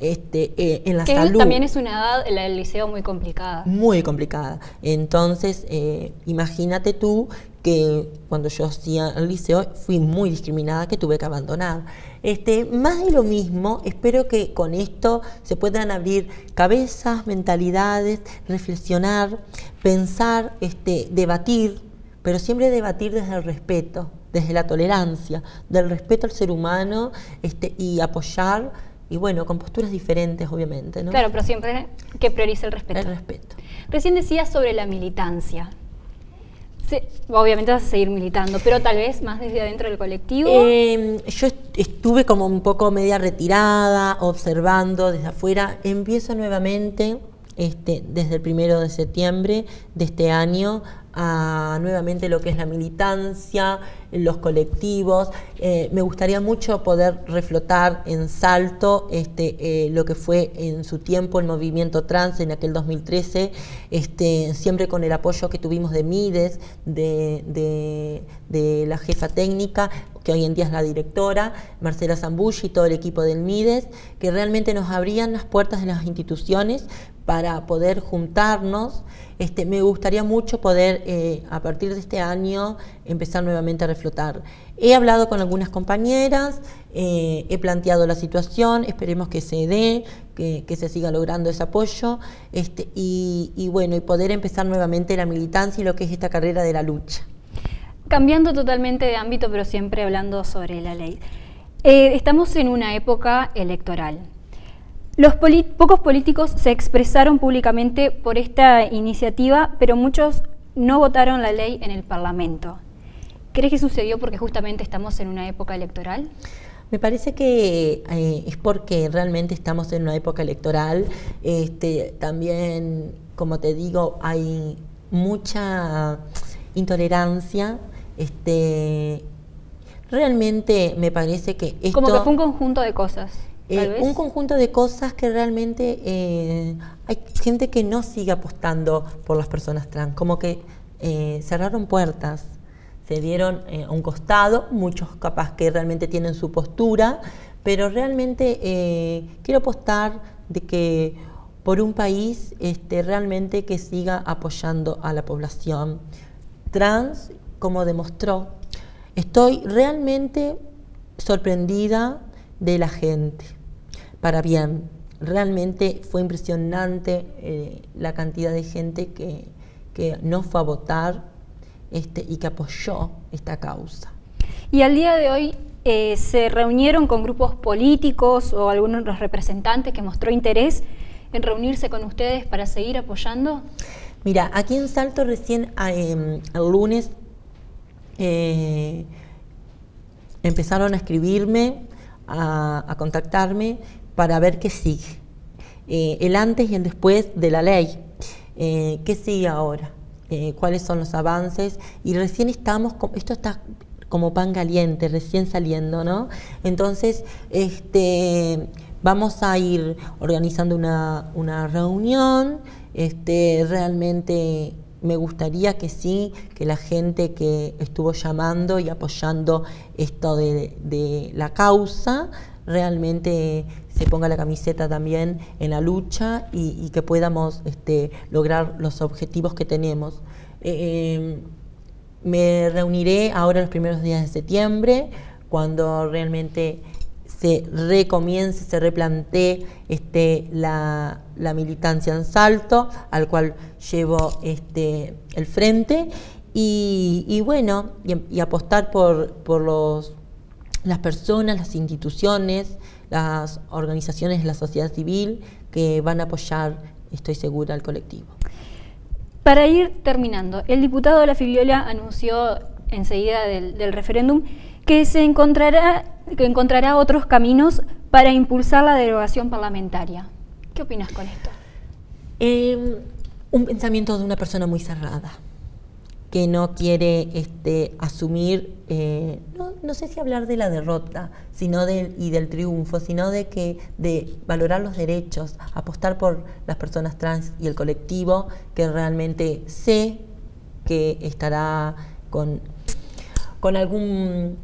I: este, eh, en la que salud. También
B: es una edad, la del liceo, muy complicada.
I: Muy complicada. Entonces, eh, imagínate tú que cuando yo hacía el liceo fui muy discriminada, que tuve que abandonar. Este, más de lo mismo, espero que con esto se puedan abrir cabezas, mentalidades, reflexionar, pensar, este, debatir, pero siempre debatir desde el respeto, desde la tolerancia, del respeto al ser humano este, y apoyar y bueno, con posturas diferentes, obviamente. ¿no? Claro, pero
B: siempre que priorice el respeto. El respeto. Recién decías sobre la militancia. obviamente vas a seguir militando, pero tal vez más desde adentro del colectivo.
I: Em, yo estuve como un poco media retirada, observando desde afuera. Empiezo nuevamente este, desde el primero de septiembre de este año a nuevamente lo que es la militancia, los colectivos. Eh, me gustaría mucho poder reflotar en salto este, eh, lo que fue en su tiempo el movimiento trans en aquel 2013, este, siempre con el apoyo que tuvimos de Mides, de, de la jefa técnica, que hoy en día es la directora, Marcela Zambulli y todo el equipo del MIDES, que realmente nos abrían las puertas de las instituciones para poder juntarnos. Este, me gustaría mucho poder, eh, a partir de este año, empezar nuevamente a reflotar. He hablado con algunas compañeras, eh, he planteado la situación, esperemos que se dé, que, se siga logrando ese apoyo, este, y, bueno, y poder empezar nuevamente la militancia y lo que es esta carrera de la lucha.
B: Cambiando totalmente de ámbito, pero siempre hablando sobre la ley. Eh, estamos en una época electoral. Los pocos políticos se expresaron públicamente por esta iniciativa, pero muchos no votaron la ley en el Parlamento. ¿Crees que sucedió porque justamente estamos en una época electoral?
I: Me parece que eh, es porque realmente estamos en una época electoral. Este, también, como te digo, hay mucha intolerancia. Este, realmente me parece que esto... Como que fue un conjunto de cosas. Eh, un conjunto de cosas que realmente eh, hay gente que no sigue apostando por las personas trans, como que eh, cerraron puertas, se dieron a un costado, muchos capaz que realmente tienen su postura, pero realmente quiero apostar de que por un país este, realmente que siga apoyando a la población trans, como demostró. Estoy realmente sorprendida de la gente para bien. Realmente fue impresionante eh, la cantidad de gente que, que no fue a votar este, y que apoyó esta causa.
B: Y al día de hoy, eh, ¿se reunieron con grupos políticos o algunos de los representantes que mostró interés en reunirse con ustedes para seguir apoyando?
I: Mira, aquí en Salto recién ah, em, el lunes eh, empezaron a escribirme, a, a contactarme para ver qué sigue. Eh, el antes y el después de la ley. Eh, ¿Qué sigue ahora? Eh, ¿Cuáles son los avances? Y recién estamos, esto está como pan caliente, recién saliendo, ¿no? Entonces, este, vamos a ir organizando una, reunión. Este, realmente me gustaría que sí, que la gente que estuvo llamando y apoyando esto de, de la causa, realmente se ponga la camiseta también en la lucha y, que podamos este, lograr los objetivos que tenemos. Eh, eh, me reuniré ahora los primeros días de septiembre, cuando realmente se recomience, se replantee este, la, militancia en salto, al cual llevo este, el frente, y, bueno, y, apostar por, las personas, las instituciones, las organizaciones de la sociedad civil que van a apoyar, estoy segura, al colectivo.
B: Para ir terminando, el diputado de la Filiola anunció enseguida del, referéndum que se encontrará, que encontrará otros caminos para impulsar la derogación parlamentaria. ¿Qué opinas con esto?
I: Em, un pensamiento de una persona muy cerrada que no quiere este, asumir, eh, no, sé si hablar de la derrota sino y del triunfo, sino de, que, de valorar los derechos, apostar por las personas trans y el colectivo que realmente sé que estará con, con algún,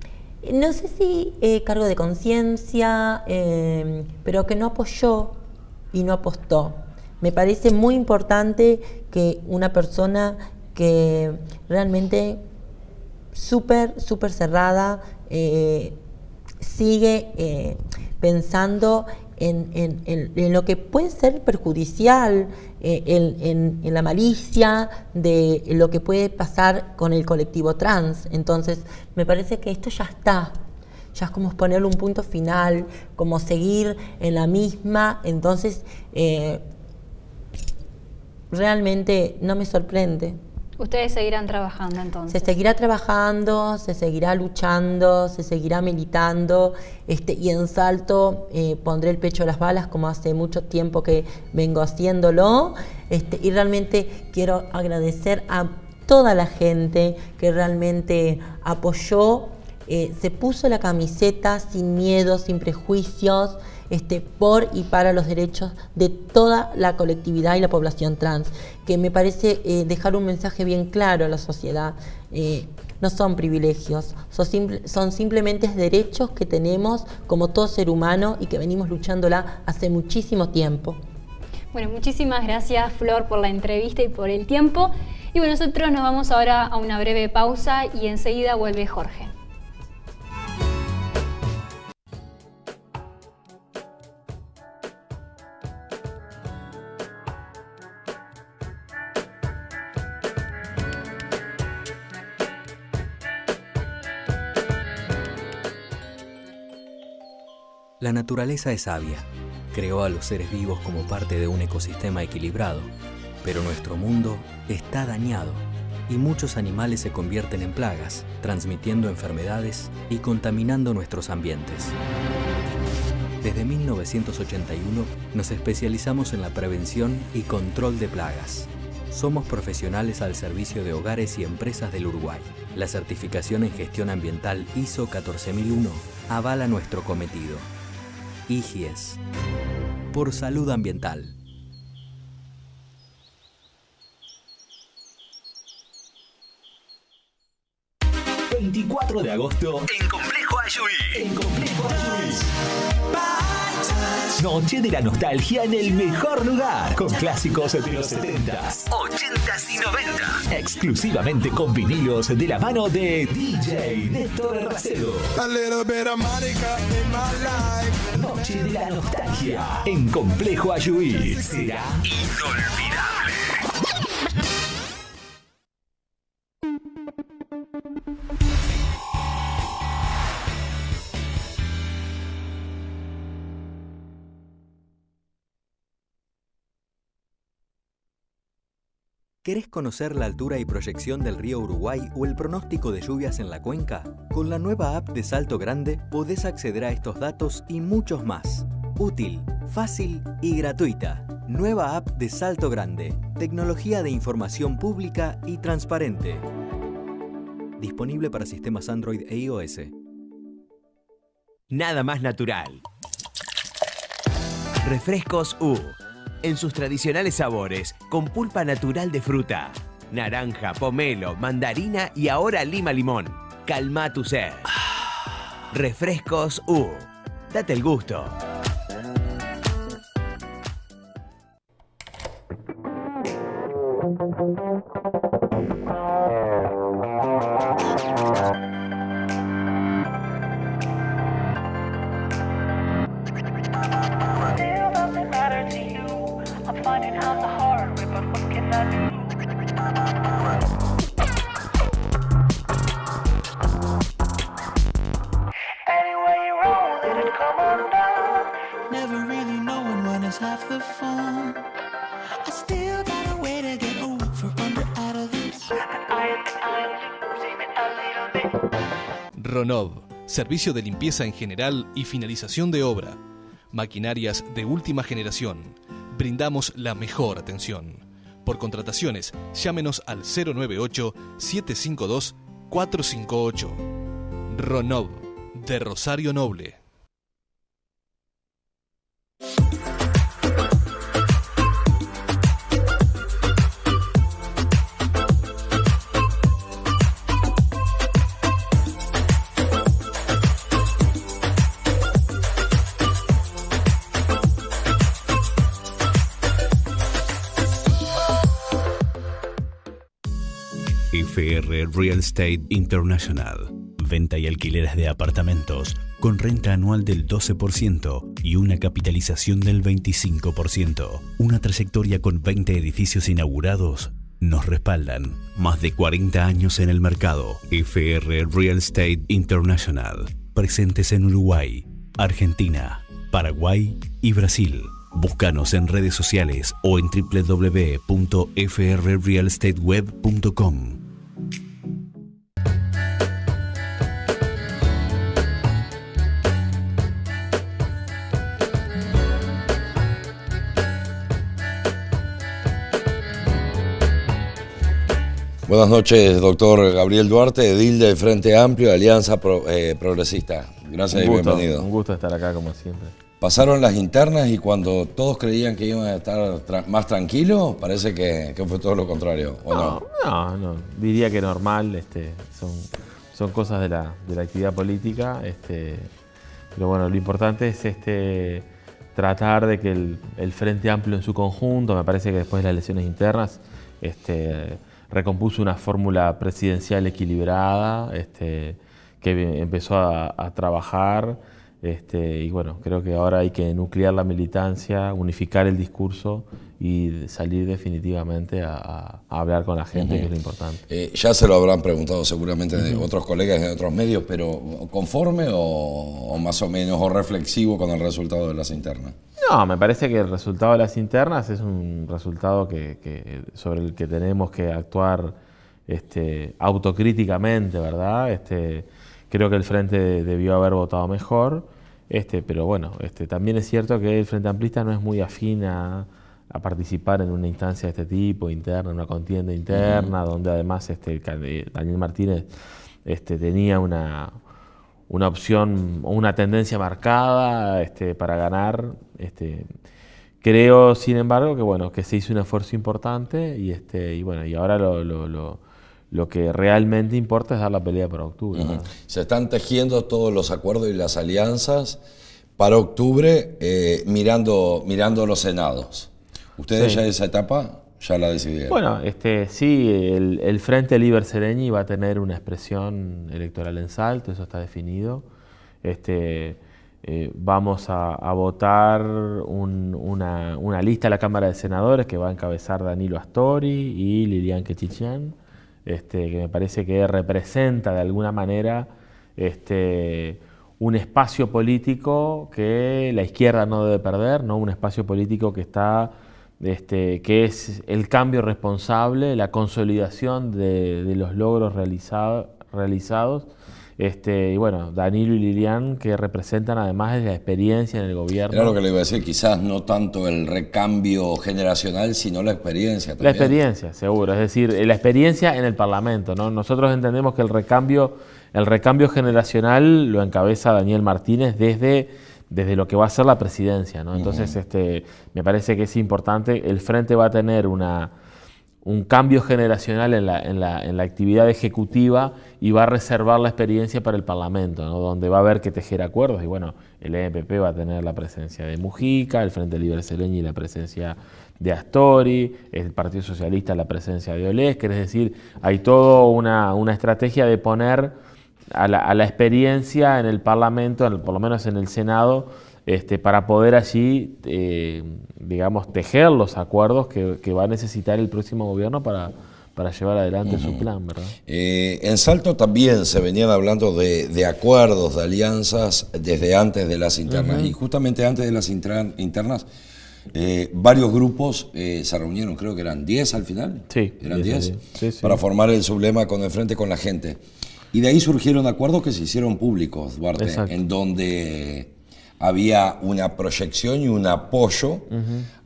I: no sé si eh, cargo de conciencia, eh, pero que no apoyó y no apostó. Me parece muy importante que una persona que realmente súper, súper cerrada, eh, sigue eh, pensando en, en, lo que puede ser perjudicial, eh, en, la malicia de lo que puede pasar con el colectivo trans. Entonces, me parece que esto ya está. Ya es como ponerle un punto final, como seguir en la misma. Entonces, realmente no me sorprende.
B: Ustedes seguirán trabajando entonces. Se
I: seguirá trabajando, se seguirá luchando, se seguirá militando este, y en salto eh, pondré el pecho a las balas como hace mucho tiempo que vengo haciéndolo este, y realmente quiero agradecer a toda la gente que realmente apoyó, eh, se puso la camiseta sin miedo, sin prejuicios. Este, por y para los derechos de toda la colectividad y la población trans, que me parece eh, dejar un mensaje bien claro a la sociedad. Eh, no son privilegios, son, son, simplemente derechos que tenemos como todo ser humano y que venimos luchándola hace muchísimo tiempo.
B: Bueno, muchísimas gracias Flor por la entrevista y por el tiempo. Y bueno, nosotros nos vamos ahora a una breve pausa y enseguida vuelve Jorge.
D: La naturaleza es sabia. Creó a los seres vivos como parte de un ecosistema equilibrado, pero nuestro mundo está dañado y muchos animales se convierten en plagas, transmitiendo enfermedades y contaminando nuestros ambientes. Desde 1981 nos especializamos en la prevención y control de plagas. Somos profesionales al servicio de hogares y empresas del Uruguay. La certificación en gestión ambiental ISO 14001 avala nuestro cometido. IGIES. Por salud ambiental.
E: ...24 de agosto... ...en Complejo Ayuí... ...en Complejo ...Noche de la nostalgia en el mejor lugar... ...con clásicos de los 70s... ...80s y 90 ...exclusivamente con vinilos de la mano de... ...DJ Néstor Racedo... ...a little bit of noche de la nostalgia en Complejo Ayuí. Será
F: inolvidable.
D: ¿Querés conocer la altura y proyección del río Uruguay o el pronóstico de lluvias en la cuenca? Con la nueva app de Salto Grande podés acceder a estos datos y muchos más. Útil, fácil y gratuita. Nueva app de Salto Grande. Tecnología de información pública y transparente. Disponible para sistemas Android e iOS.
E: Nada más natural. Refrescos U en sus tradicionales sabores, con pulpa natural de fruta, naranja, pomelo, mandarina y ahora lima limón. Calma tu sed. Refrescos U. Date el gusto.
F: servicio de limpieza en general y finalización de obra, maquinarias de última generación. Brindamos la mejor atención. Por contrataciones, llámenos al 098-752-458. Ronov, de Rosario Noble.
C: FR Real Estate International. Venta y alquileres de apartamentos con renta anual del 12% y una capitalización del 25%. Una trayectoria con 20 edificios inaugurados nos respaldan. Más de 40 años en el mercado. FR Real Estate International. Presentes en Uruguay, Argentina, Paraguay y Brasil. Búscanos en redes sociales o en www.frrealestateweb.com.
A: Buenas noches, doctor Gabriel Duarte, edil de Frente Amplio, Alianza eh, Progresista. Gracias y bienvenido. Un gusto estar acá, como siempre. Pasaron las internas y cuando todos creían que iban a estar más tranquilos,
H: parece que, fue todo lo contrario, ¿o no? No, no, diría que normal, este, son, cosas de la, actividad política, este, pero bueno, lo importante es este, tratar de que el, Frente Amplio en su conjunto, me parece que después de las elecciones internas, recompuso una fórmula presidencial equilibrada, este, que empezó a trabajar este, y bueno, creo que ahora hay que nuclear la militancia, unificar el discurso y salir definitivamente a, hablar con la gente, que es lo importante. Eh, ya se lo
A: habrán preguntado seguramente de otros colegas de otros medios, pero ¿conforme o, más o menos, o reflexivo con el resultado de las internas?
H: No, me parece que el resultado de las internas es un resultado que, sobre el que tenemos que actuar este, autocríticamente, ¿verdad? Este, Creo que el Frente debió haber votado mejor, este, pero bueno, este, también es cierto que el Frente Amplista no es muy afín a, participar en una instancia de este tipo, interna, en una contienda interna, donde además este, eh, Daniel Martínez este, tenía una, una opción o una tendencia marcada este, para ganar. Este, creo, sin embargo, que bueno, que se hizo un esfuerzo importante y este, y bueno, y ahora lo, lo que realmente importa es dar la pelea para octubre.
A: Se están tejiendo todos los acuerdos y las alianzas para octubre eh, mirando, mirando los senados. ¿Ustedes ya esa etapa ya la decidieron?
H: Bueno, este, sí, el, Frente Liber Sereni va a tener una expresión electoral en salto, eso está definido. Este, eh, vamos a, votar una, lista a la Cámara de Senadores que va a encabezar Danilo Astori y Lilian Quechichian. Este, que me parece que representa de alguna manera este, un espacio político que la izquierda no debe perder, un espacio político que está este, que es el cambio responsable, la consolidación de, los logros realizados este, y bueno, Danilo y Lilian, que representan además la experiencia en el gobierno. Era lo que le
A: iba a decir, quizás no tanto el recambio generacional, sino la
H: experiencia también. La experiencia, seguro. Es decir, la experiencia en el Parlamento. ¿no? Nosotros entendemos que el recambio, el recambio generacional lo encabeza Daniel Martínez desde desde lo que va a ser la presidencia, ¿no? Entonces, este, me parece que es importante. El frente va a tener una, un cambio generacional en la, en, la, en la, actividad ejecutiva y va a reservar la experiencia para el Parlamento, donde va a haber que tejer acuerdos. Y bueno, el MPP e va a tener la presencia de Mujica, el Frente Libre y la presencia de Astori, el Partido Socialista la presencia de Olesker, es decir, hay toda una, estrategia de poner a la, a la experiencia en el Parlamento, por lo menos en el Senado, este, para poder así, eh, digamos, tejer los acuerdos que, va a necesitar el próximo gobierno para, llevar adelante su plan, ¿verdad? Eh, en Salto
A: también se venían hablando de, acuerdos, de alianzas desde antes de las internas. Y justamente antes de las internas, eh, varios grupos se reunieron, creo que eran 10 al final. Eran 10. Para formar el sublema con el frente con la gente. Y de ahí surgieron acuerdos que se hicieron públicos, Duarte, en donde había una proyección y un apoyo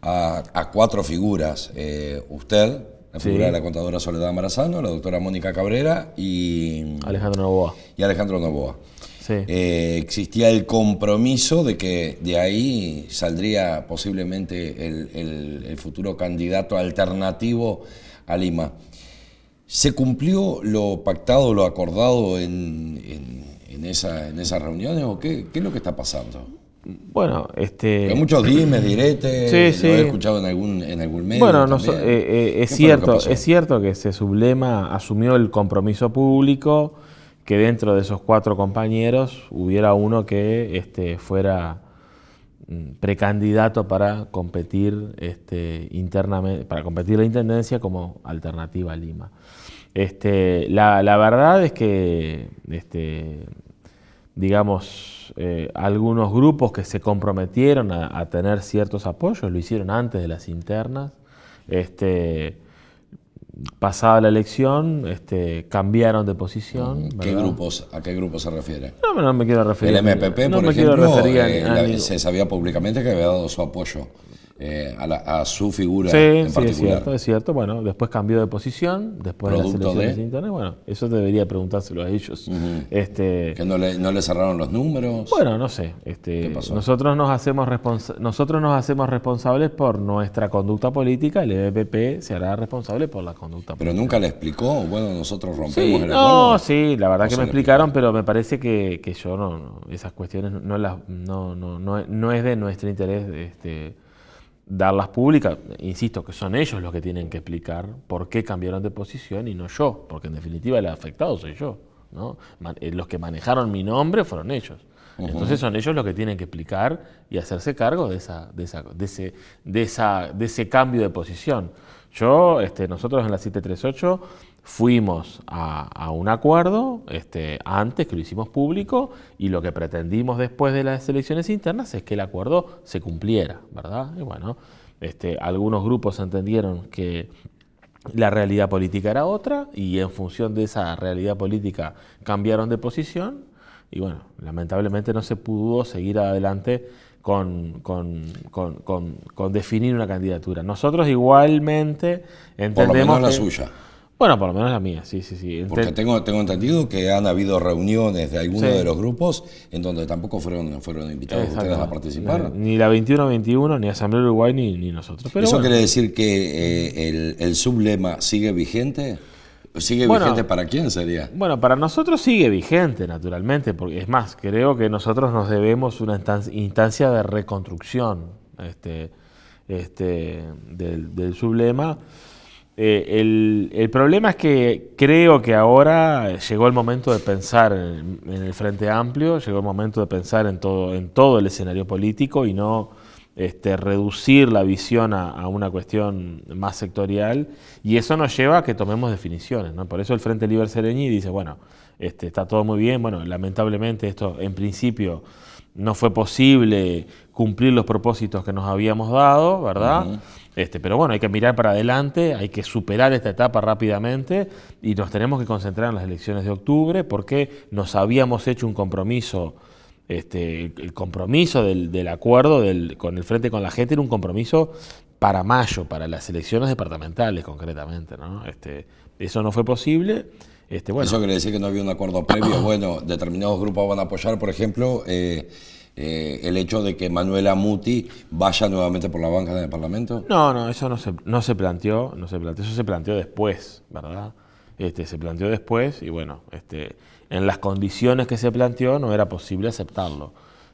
A: a, cuatro figuras. Eh, usted, la figura de la contadora Soledad Marazano, la doctora Mónica Cabrera y Alejandro Novoa. Y Alejandro Novoa. Sí. Eh, existía el compromiso de que de ahí saldría posiblemente el, futuro candidato alternativo a Lima. ¿Se cumplió lo pactado, lo acordado en, esas reuniones o qué es lo que está pasando?
H: Bueno, este. Hay muchos dimes, diretes, lo he
A: escuchado en algún, en algún medio. Bueno, no, eh, eh, es, cierto, es
H: cierto que se sublema asumió el compromiso público, que dentro de esos cuatro compañeros hubiera uno que este, fuera mm, precandidato para competir este, internamente, para competir la intendencia como alternativa a Lima. Este, la, la verdad es que este, digamos, eh, algunos grupos que se comprometieron a, tener ciertos apoyos, lo hicieron antes de las internas. Este, pasada la elección, este, cambiaron de posición. Mm, ¿Qué grupos, ¿A qué grupo se refiere? No, me quiero referir. El MPP, por ejemplo, referir a, eh, a
A: se sabía públicamente que había dado su apoyo eh, a, su figura en particular. Sí, es cierto,
H: es cierto. Bueno, después cambió de posición, después de las elecciones internas. Bueno, eso debería preguntárselo a ellos. Este, ¿Que no le, cerraron los números? Bueno, no sé. Este, Nosotros, nos hacemos nosotros nos hacemos responsables por nuestra conducta política, el EBP se hará responsable por la
A: conducta política. ¿Pero nunca le explicó? Bueno, nosotros rompemos el el No, sí, la verdad que me
H: explicaron, pero me parece que, yo no, esas cuestiones no, las, no, es de nuestro interés. Este, darlas públicas, insisto que son ellos los que tienen que explicar por qué cambiaron de posición y no yo, porque en definitiva el afectado soy yo. ¿no? Eh, los que manejaron mi nombre fueron ellos. Entonces son ellos los que tienen que explicar y hacerse cargo de, esa, de, esa, ese, de, esa, de ese cambio de posición. Yo, este, nosotros en la 738 fuimos a, un acuerdo este, antes que lo hicimos público y lo que pretendimos después de las elecciones internas es que el acuerdo se cumpliera, ¿verdad? bueno, este, algunos grupos entendieron que la realidad política era otra y en función de esa realidad política cambiaron de posición y bueno, lamentablemente no se pudo seguir adelante con, definir una candidatura. Nosotros igualmente entendemos... la suya. Bueno, por lo menos la mía, sí, sí, sí. Porque tengo, tengo entendido
A: que han habido reuniones de algunos de los grupos en donde tampoco fueron, fueron invitados ustedes a participar.
H: Eh, ni, la 21-21, ni Asamblea Uruguay, ni, nosotros. ¿Eso quiere decir que
A: eh, el, sublema sigue vigente? ¿Sigue vigente para quién sería?
H: Bueno, para nosotros sigue vigente, naturalmente, porque es más, creo que nosotros nos debemos una instancia de reconstrucción este, este, del sublema. Eh, el, problema es que creo que ahora llegó el momento de pensar en, el Frente Amplio, llegó el momento de pensar en todo, en todo el escenario político y no este, reducir la visión a, una cuestión más sectorial. Y eso nos lleva a que tomemos definiciones. Por eso el Frente Liber Sereñi dice, bueno, este, está todo muy bien, bueno, lamentablemente esto en principio no fue posible cumplir los propósitos que nos habíamos dado, ¿verdad? Este, pero bueno, hay que mirar para adelante, hay que superar esta etapa rápidamente y nos tenemos que concentrar en las elecciones de octubre porque nos habíamos hecho un compromiso, este, el compromiso del, acuerdo con el Frente con la Gente era un compromiso para mayo, para las elecciones departamentales concretamente. Este, eso no fue posible. Este, bueno. Eso quiere decir que no había un
A: acuerdo previo. bueno, determinados grupos van a apoyar, por ejemplo... Eh, eh, el hecho de que Manuela Muti vaya nuevamente por la banca del Parlamento?
H: No, no, eso no se, planteó, no se planteó, eso se planteó después, ¿verdad? Este, se planteó después y bueno, este, en las condiciones que se planteó no era posible aceptarlo.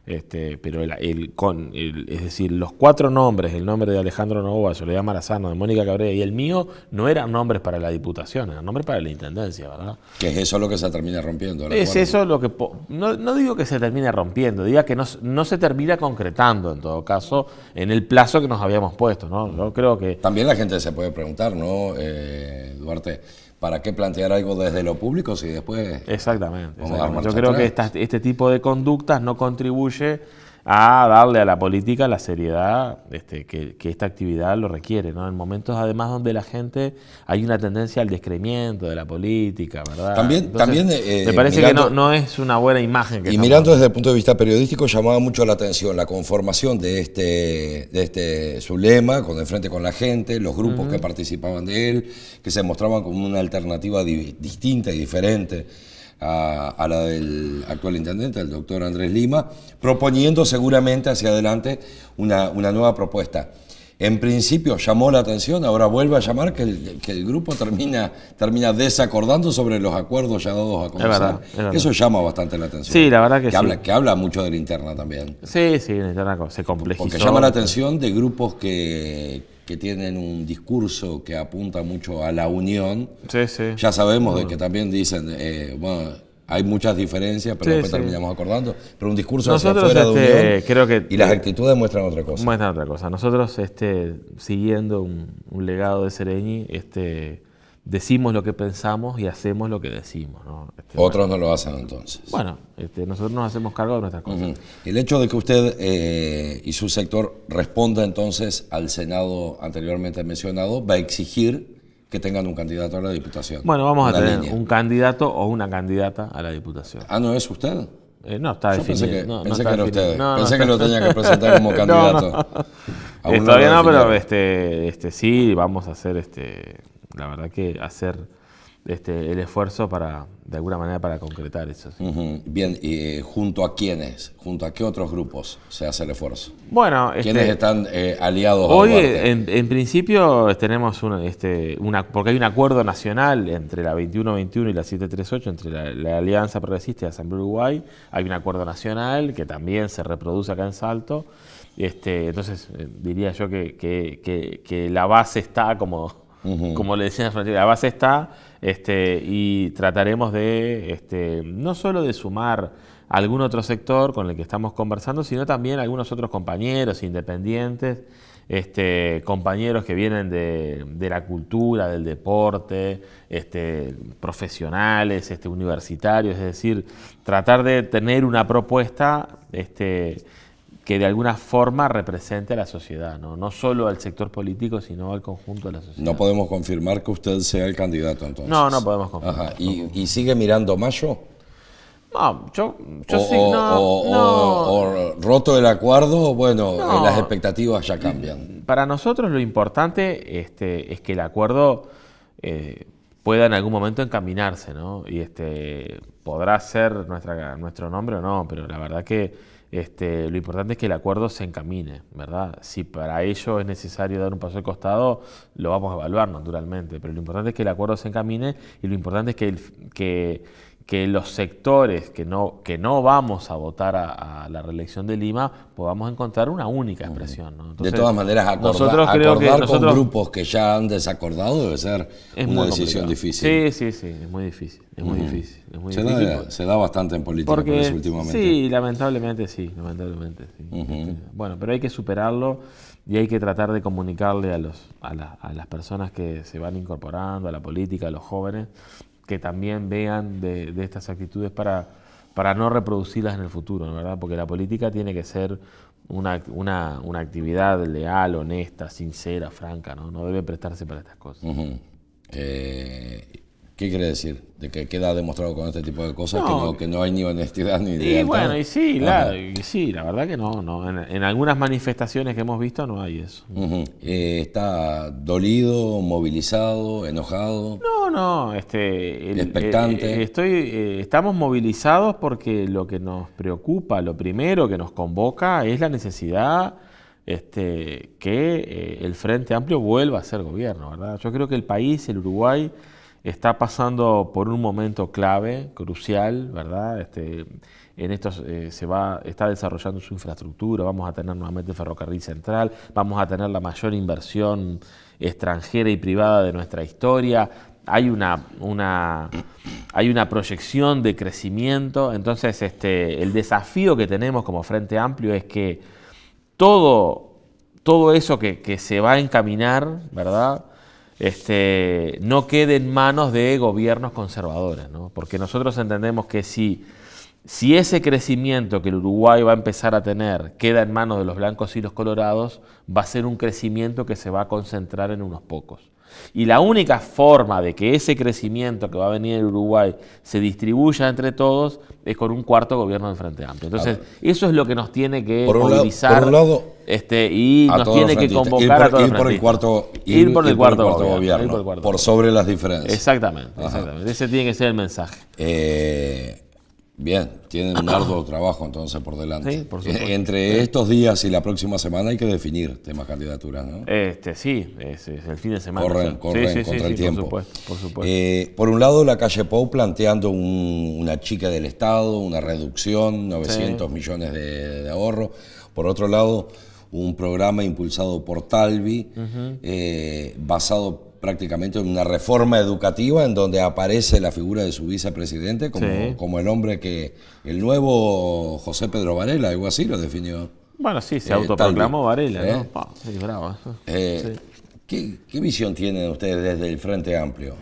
H: Este, pero el, con, es decir, los cuatro nombres, el nombre de Alejandro Novoa, Soledad Marazano, de Mónica Cabrera y el mío, no eran nombres para la diputación, eran nombres para la intendencia, ¿verdad?
A: Que es eso lo que se termina rompiendo. Es eso
H: lo que. No, digo que se termine rompiendo, diga que no, no, se termina concretando, en todo caso, en el plazo que nos habíamos puesto, ¿no? Yo creo que. También la gente se puede
A: preguntar, ¿no, eh, Duarte? ¿Para qué plantear algo desde lo público si después...
H: Exactamente. Yo creo que este tipo de conductas no contribuye a darle a la política la seriedad este, que, esta actividad lo requiere, ¿no? En momentos además donde la gente hay una tendencia al descremiento de la política, ¿verdad? También, también eh, me parece que no, es una buena imagen. y mirando
A: desde el punto de vista periodístico llamaba mucho la atención la conformación de este, de este lema con frente con la gente, los grupos que participaban de él, que se mostraban como una alternativa distinta y diferente a, la del actual intendente, el doctor Andrés Lima, proponiendo seguramente hacia adelante una, una nueva propuesta. En principio llamó la atención, ahora vuelve a llamar que el, grupo termina, termina desacordando sobre los acuerdos ya dados a comenzar. Eso llama bastante la atención. Sí, la verdad que, sí. que habla mucho de la interna también.
H: Sí, sí, la interna se complejiza Porque llama la
A: atención de grupos que que tienen un discurso que apunta mucho a la unión, sí, sí. ya sabemos de que también dicen, eh, bueno,
H: hay muchas diferencias, pero después terminamos
A: acordando, pero un discurso hacia afuera de este, unión creo que, y las actitudes muestran otra cosa. Muestran
H: otra cosa. Nosotros, este, siguiendo un, legado de Sereni, este, decimos lo que pensamos y hacemos lo que decimos. Este, Otros no lo hacen entonces. Bueno, este, nosotros nos hacemos cargo de nuestras
A: cosas. El hecho de que usted eh, y su sector responda entonces al Senado anteriormente mencionado va a exigir que tengan un candidato a la Diputación. Bueno, vamos a tener
H: un candidato o una candidata a la Diputación. Ah, ¿no es usted? Eh, no está definido. Pensé que, no, pensé que era usted. No, pensé que lo tenía que presentar como candidato. Todavía no, pero este, este, sí, vamos a hacer, este, la verdad que hacer este, el esfuerzo para, de alguna manera, para concretar eso. Bien, ¿y eh, junto a quiénes? ¿Junto a qué otros grupos se hace el esfuerzo?
A: Bueno, ¿quiénes este, están eh, aliados? Hoy, en,
H: principio, tenemos un, este, una, porque hay un acuerdo nacional entre la 2121 y la 738, entre la, Alianza Progresista y la Asamblea Uruguay, hay un acuerdo nacional que también se reproduce acá en Salto. Este, entonces, eh, diría yo que la base está como como le decía la base está este, y trataremos de este, no solo de sumar algún otro sector con el que estamos conversando, sino también algunos otros compañeros independientes, este, compañeros que vienen de, la cultura, del deporte, este, profesionales, este, universitarios, es decir, tratar de tener una propuesta este, que de alguna forma represente a la sociedad, ¿no? no solo al sector político, sino al conjunto de la sociedad. No
A: podemos confirmar que usted sea el candidato entonces. No, no podemos confirmar. ¿Y, sigue mirando Mayo?
H: No, yo, sí, no, o, roto el acuerdo, bueno, eh, las expectativas ya cambian. Para nosotros lo importante este, es que el acuerdo eh, pueda en algún momento encaminarse, ¿no? Y este, podrá ser nuestra, nuestro nombre o no, pero la verdad que este, lo importante es que el acuerdo se encamine, ¿verdad? Si para ello es necesario dar un paso al costado, lo vamos a evaluar naturalmente, pero lo importante es que el acuerdo se encamine y lo importante es que, el, que que los sectores que no, que no vamos a votar a, la reelección de Lima podamos encontrar una única expresión. de todas maneras, nosotros acordar con grupos que ya han
A: desacordado debe ser una decisión difícil. Sí, sí, sí, es muy difícil. Es muy difícil. se, da, bastante en política por eso últimamente.
H: Sí, lamentablemente sí, lamentablemente sí. Este, bueno, pero hay que superarlo y hay que tratar de comunicarle a, los, a las personas que se van incorporando a la política, a los jóvenes, que también vean de, estas actitudes para, para no reproducirlas en el futuro, ¿verdad? Porque la política tiene que ser una, una, actividad leal, honesta, sincera, franca, ¿no? No debe prestarse para estas cosas. ¿Qué quiere decir? De que queda demostrado con este tipo de
A: cosas que, no, que, no, hay ni honestidad ni Y bueno, y sí, la,
H: sí, la verdad que no. En, algunas manifestaciones que hemos visto no hay eso.
A: Eh, ¿Está dolido,
H: movilizado, enojado? No, no. Este, el, eh, expectante. Eh, estoy, estamos movilizados porque lo que nos preocupa, lo primero que nos convoca es la necesidad este, que el Frente Amplio vuelva a ser gobierno. ¿verdad? Yo creo que el país, el Uruguay está pasando por un momento clave, crucial, ¿verdad? Este, en esto eh, se va, está desarrollando su infraestructura, vamos a tener nuevamente ferrocarril central, vamos a tener la mayor inversión extranjera y privada de nuestra historia, hay una, hay una proyección de crecimiento, entonces este, el desafío que tenemos como Frente Amplio es que todo, todo eso que, que se va a encaminar, ¿verdad? este, no quede en manos de gobiernos conservadores, ¿no? porque nosotros entendemos que si, si ese crecimiento que el Uruguay va a empezar a tener queda en manos de los blancos y los colorados, va a ser un crecimiento que se va a concentrar en unos pocos. Y la única forma de que ese crecimiento que va a venir en Uruguay se distribuya entre todos es con un cuarto gobierno de Frente Amplio. Entonces, eso es lo que nos tiene que este, y nos tiene que convocar a todos ir por el cuarto ir, por el cuarto, gobierno, por, sobre las diferencias. Exactamente, Ese tiene que ser el mensaje. Eh,
A: Bien, tienen un ah, arduo trabajo entonces por delante. Sí, eh, Entre estos días y la próxima semana hay que definir
H: temas candidaturas, ¿no? Este, sí, es, el fin de semana. Corren, corren contra el tiempo. Por supuesto,
A: eh, por un lado, la calle Pou planteando una chica del Estado, una reducción, 900 millones de, ahorro. Por otro lado, un programa impulsado por Talvi, eh, basado prácticamente una reforma educativa en donde aparece la figura de su vicepresidente como, como el hombre que el nuevo José Pedro Varela, algo así lo definió.
H: Bueno, sí, se eh, autoproclamó Varela, ¿no? ¿eh? bravo. ¿eh? ¿qué, visión tienen ustedes desde el Frente Amplio?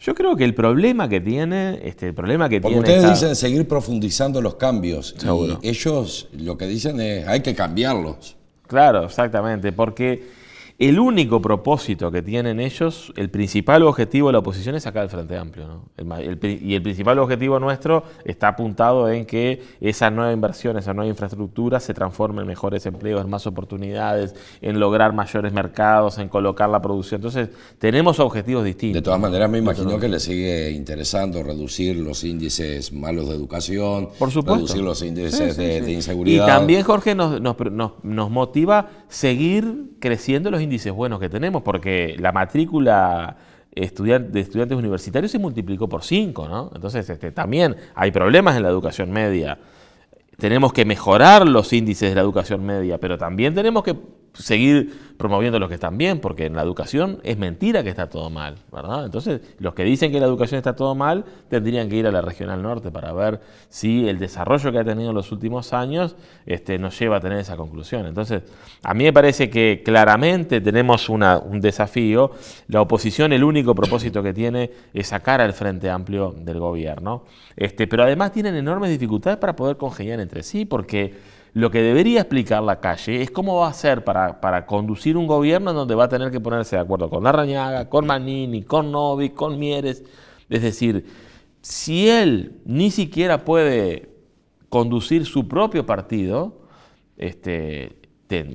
H: Yo creo que el problema que tiene, este, el problema que Porque ustedes dicen
A: seguir profundizando los cambios. ellos lo que dicen es hay que cambiarlos.
H: Claro, exactamente. Porque el único propósito que tienen ellos, el principal objetivo de la oposición es sacar el Frente Amplio. ¿no? y el principal objetivo nuestro está apuntado en que esa nueva inversión, esa nueva infraestructura se transforme en mejores empleos, en más oportunidades, en lograr mayores mercados, en colocar la producción. Entonces, tenemos objetivos distintos. De todas maneras, me imagino que le sigue interesando reducir los índices malos
A: de educación, por supuesto. reducir los índices de, inseguridad. Y también,
H: Jorge, nos, nos motiva seguir creciendo los índices índices buenos que tenemos, porque la matrícula de estudiantes universitarios se multiplicó por 5, ¿no? Entonces, este, también hay problemas en la educación media. Tenemos que mejorar los índices de la educación media, pero también tenemos que seguir promoviendo los que están bien, porque en la educación es mentira que está todo mal, ¿verdad? Entonces, los que dicen que la educación está todo mal tendrían que ir a la regional norte para ver si el desarrollo que ha tenido en los últimos años este, nos lleva a tener esa conclusión. Entonces, a mí me parece que claramente tenemos una, un desafío. La oposición, el único propósito que tiene es sacar al Frente Amplio del gobierno, este, pero además tienen enormes dificultades para poder congeniar entre sí, porque lo que debería explicar la calle es cómo va a ser para, para conducir un gobierno en donde va a tener que ponerse de acuerdo con Larrañaga, con Manini, con Novi, con Mieres. Es decir, si él ni siquiera puede conducir su propio partido, este,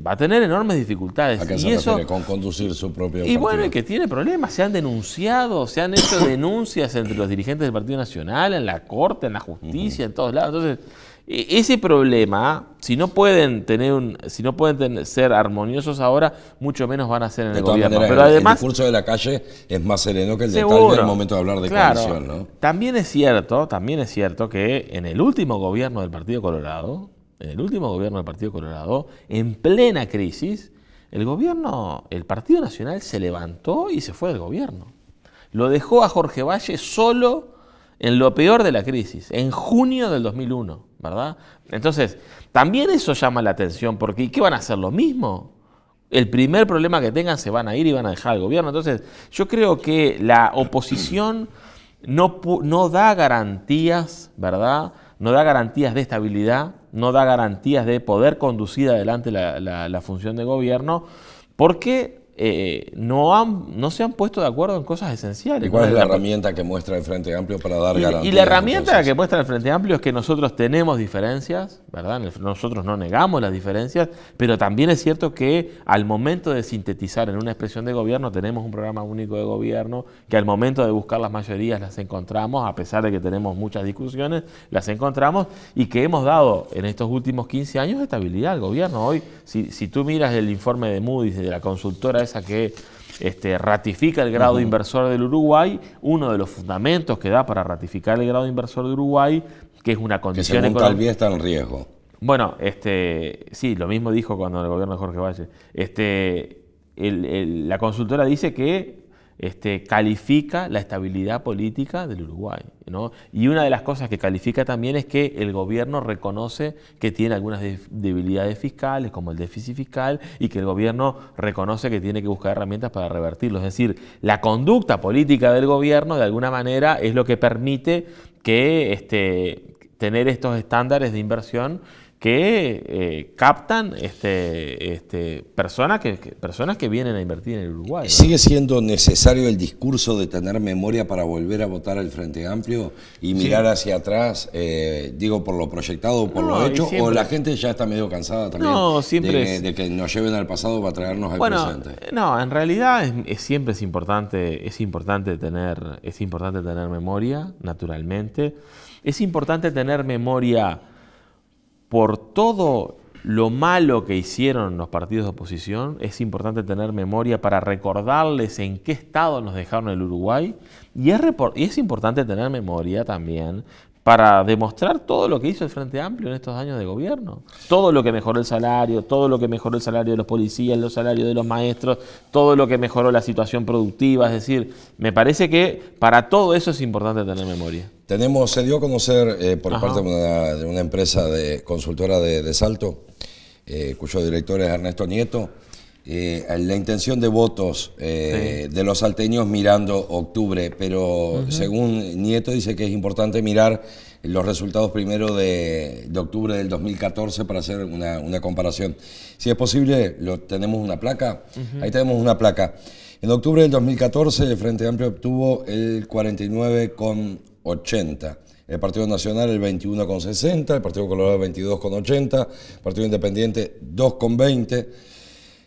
H: va a tener enormes dificultades. ¿A se y eso,
A: con conducir su propio partido? Y bueno,
H: que tiene problemas, se han denunciado, se han hecho denuncias entre los dirigentes del Partido Nacional, en la Corte, en la justicia, en todos lados. Entonces, ese problema, si no pueden tener un, si no pueden ser armoniosos ahora, mucho menos van a ser en el gobierno. Pero además, el discurso de la calle es más sereno que el de tal momento de hablar de corrupción. ¿no? También es cierto, también es cierto que en el último gobierno del Partido Colorado, en el último gobierno del Partido Colorado, en plena crisis, el gobierno, el Partido Nacional se levantó y se fue del gobierno. Lo dejó a Jorge Valle solo en lo peor de la crisis, en junio del 2001, ¿verdad? Entonces, también eso llama la atención, porque ¿qué van a hacer? ¿Lo mismo? El primer problema que tengan se van a ir y van a dejar el gobierno. Entonces, yo creo que la oposición no, no da garantías, ¿verdad? No da garantías de estabilidad, no da garantías de poder conducir adelante la, la función de gobierno, porque eh, no, no se han puesto de acuerdo en cosas esenciales. ¿Y cuál es la herramienta que muestra el Frente Amplio para dar garantías? Y la herramienta que muestra el Frente Amplio es que nosotros tenemos diferencias, ¿verdad? Nosotros no negamos las diferencias, pero también es cierto que al momento de sintetizar en una expresión de gobierno tenemos un programa único de gobierno que al momento de buscar las mayorías las encontramos, a pesar de que tenemos muchas discusiones, las encontramos y que hemos dado en estos últimos 15 años estabilidad al gobierno. Hoy, si, si tú miras el informe de Moody's de la consultora esa que este, ratifica el grado de inversor del Uruguay, uno de los fundamentos que da para ratificar el grado inversor del Uruguay, que es una condición que según está en riesgo. Bueno, este, sí, lo mismo dijo cuando el gobierno de Jorge Valle. Este, la consultora dice que este, califica la estabilidad política del Uruguay. Y una de las cosas que califica también es que el gobierno reconoce que tiene algunas debilidades fiscales, como el déficit fiscal, y que el gobierno reconoce que tiene que buscar herramientas para revertirlo. Es decir, la conducta política del gobierno, de alguna manera, es lo que permite que este, tener estos estándares de inversión que eh, captan este, este, personas, que, personas que vienen a invertir en el Uruguay.
A: ¿Sigue siendo necesario el discurso de tener memoria para volver a votar al Frente Amplio y mirar hacia atrás, eh, digo, por lo proyectado por lo hecho? ¿O la gente ya está medio cansada también
H: de, que nos lleven al pasado para traernos al presente? No, en realidad siempre es importante, es, importante tener, es importante tener memoria, naturalmente. Es importante tener memoria por todo lo malo que hicieron los partidos de oposición, es importante tener memoria para recordarles en qué estado nos dejaron el Uruguay y es, es importante tener memoria también para demostrar todo lo que hizo el Frente Amplio en estos años de gobierno. Todo lo que mejoró el salario, todo lo que mejoró el salario de los policías, los salarios de los maestros, todo lo que mejoró la situación productiva. Es decir, me parece que para todo eso es importante tener memoria.
A: Tenemos, se dio a conocer eh, por parte de una, empresa de consultora de, Salto, eh, cuyo director es Ernesto Nieto, eh, la intención de votos eh, de los salteños mirando octubre, pero según Nieto dice que es importante mirar los resultados primero de, octubre del 2014 para hacer una, comparación. Si es posible, tenemos una placa, ahí tenemos una placa. En octubre del 2014 el Frente Amplio obtuvo el 49,80. El Partido Nacional el 21,60, el Partido Colorado el 22,80, el Partido Independiente 2,20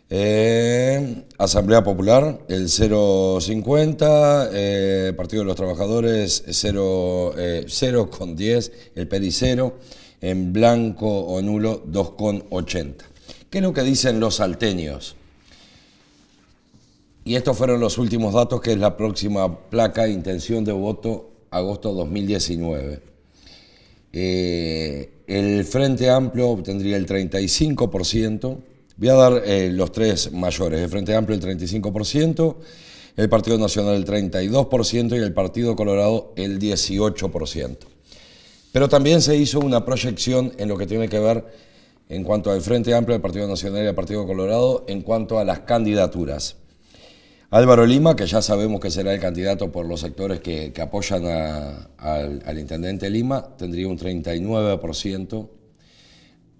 A: eh, Asamblea Popular, el 050, eh, Partido de los Trabajadores, 0, 0 eh, el pericero, en blanco o nulo, 2,80 ¿Qué es lo que dicen los salteños? Y estos fueron los últimos datos, que es la próxima placa intención de voto, agosto 2019. el Frente Amplio obtendría el 35%. Voy a dar eh, los tres mayores. El Frente Amplio el 35%, el Partido Nacional el 32% y el Partido Colorado el 18%. Pero también se hizo una proyección en lo que tiene que ver en cuanto al Frente Amplio, el Partido Nacional y el Partido Colorado, en cuanto a las candidaturas. Álvaro Lima, que ya sabemos que será el candidato por los sectores que, apoyan al, intendente Lima, tendría un 39%.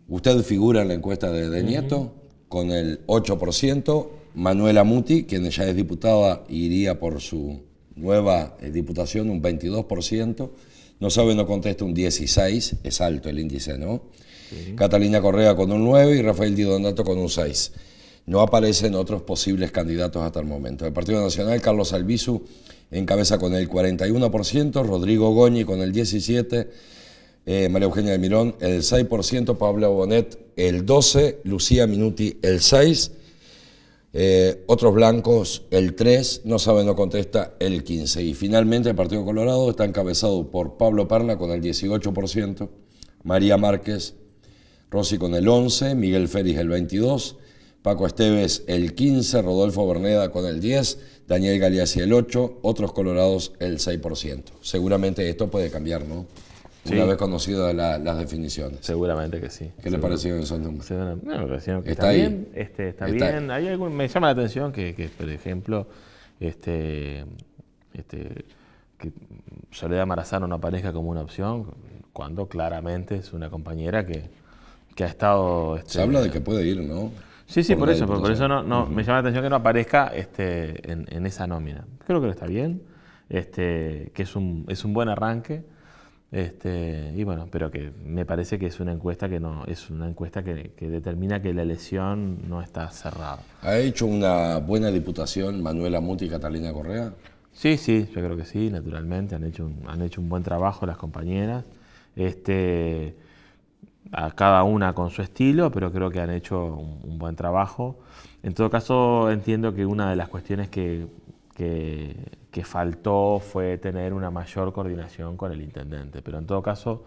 A: Usted figura en la encuesta de, Nieto, con el 8%, Manuela Muti, quien ya es diputada, iría por su nueva eh, diputación un 22%, no sabe, no contesta un 16%, es alto el índice, ¿no? Catalina Correa con un 9% y Rafael Di Donato con un 6%. No aparecen otros posibles candidatos hasta el momento. El Partido Nacional, Carlos Albizu encabeza con el 41%, Rodrigo Goñi con el 17%, eh, María Eugenia de Mirón el 6%, Pablo Bonet el 12%, Lucía Minuti el 6%, eh, otros blancos el 3%, no sabe, no contesta el 15%. Y finalmente el Partido Colorado está encabezado por Pablo Parla con el 18%, María Márquez, Rossi con el 11%, Miguel Félix el 22%, Paco Esteves el 15, Rodolfo Berneda con el 10, Daniel Galeazzi el 8, otros colorados el 6%. Seguramente esto puede cambiar, ¿no? una vez conocido las definiciones. Seguramente que sí. ¿Qué le parecieron esos números? está, bien. está, bien.
H: me llama la atención que, por ejemplo, este, este, que Soledad Marazano no aparezca como una opción, cuando claramente es una compañera que, ha estado... Este, Se habla de que puede ir, ¿no? Sí, sí, por, eso, por, eso no, me llama la atención que no aparezca este, en, esa nómina. Creo que está bien, este, que es un, es un buen arranque este, y bueno, pero que me parece que es una encuesta que no, es una encuesta que, determina que la elección no está cerrada. ¿Ha hecho una buena diputación Manuela Muti y Catalina Correa? Sí, sí, yo creo que sí, naturalmente, han hecho un, han hecho un buen trabajo las compañeras. Este, a cada una con su estilo, pero creo que han hecho un, buen trabajo. En todo caso, entiendo que una de las cuestiones que que faltó fue tener una mayor coordinación con el intendente. Pero en todo caso,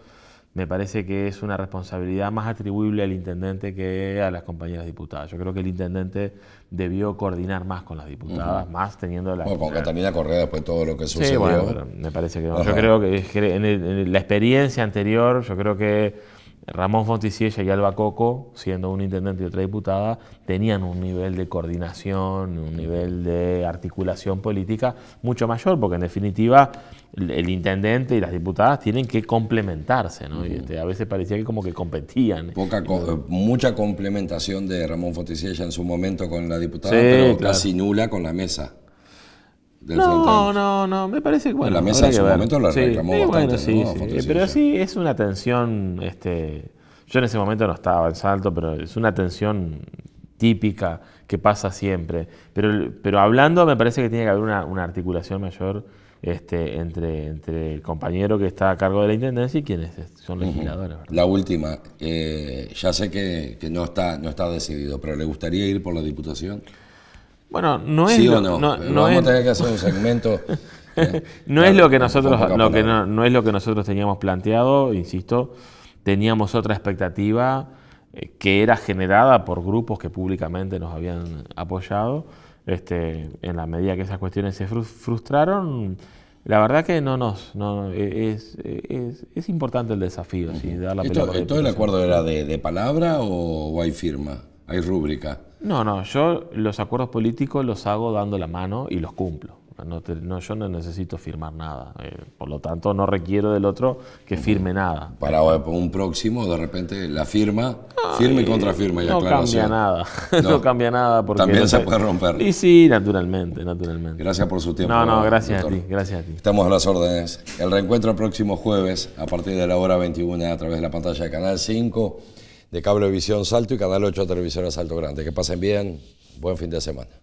H: me parece que es una responsabilidad más atribuible al intendente que a las compañeras diputadas. Yo creo que el intendente debió coordinar más con las diputadas, más teniendo la... Bueno, con Catalina Correa después todo lo que sucedió. Sí, bueno, me parece que no. Yo creo que en la experiencia anterior, yo creo que Ramón Fonticiella y Alba Coco, siendo un intendente y otra diputada, tenían un nivel de coordinación, un nivel de articulación política mucho mayor, porque en definitiva el intendente y las diputadas tienen que complementarse, ¿no? y este, a veces parecía que como que competían.
A: Poca eh, mucha complementación de Ramón Fonticiella en su momento con la diputada, pero casi nula con la mesa no,
H: no, no, me parece que bueno. La mesa en su momento la reclamó bastante, pero sí es una tensión, este, yo en ese momento no estaba en salto, pero es una tensión típica que pasa siempre. Pero, pero hablando me parece que tiene que haber una, articulación mayor este, entre, entre el compañero que está a cargo de la Intendencia y quienes son legisladores. La última, eh, ya sé que, que, no, está, no está decidido, pero ¿le gustaría ir por la Diputación? Bueno, no es. lo, que
A: segmento.
H: no, es lo que nosotros, no, es lo que nosotros teníamos planteado, insisto. Teníamos otra expectativa eh, que era generada por grupos que públicamente nos habían apoyado. Este, en la medida que esas cuestiones se frustraron, la verdad que no nos. Eh, eh, es, importante el desafío. la ¿Esto, ¿Todo el acuerdo era
A: de palabra o hay firma? ¿Hay rúbrica?
H: No, no, yo los acuerdos políticos los hago dando la mano y los cumplo. No, yo no necesito firmar nada. Eh, por lo tanto, no requiero del otro que firme nada. Para un próximo, de repente, la firma, firme y contrafirma. No cambia nada. No, cambia nada. Porque También se puede romper.
A: Y sí, naturalmente, naturalmente. Gracias por su tiempo. No, no, gracias a ti, gracias a ti. Estamos a las órdenes. El reencuentro próximo jueves, a partir de la hora 21, a través de la pantalla de Canal 5 de Cablevisión Salto y Canal 8 Televisión Salto Grande. Que pasen bien, buen fin de semana.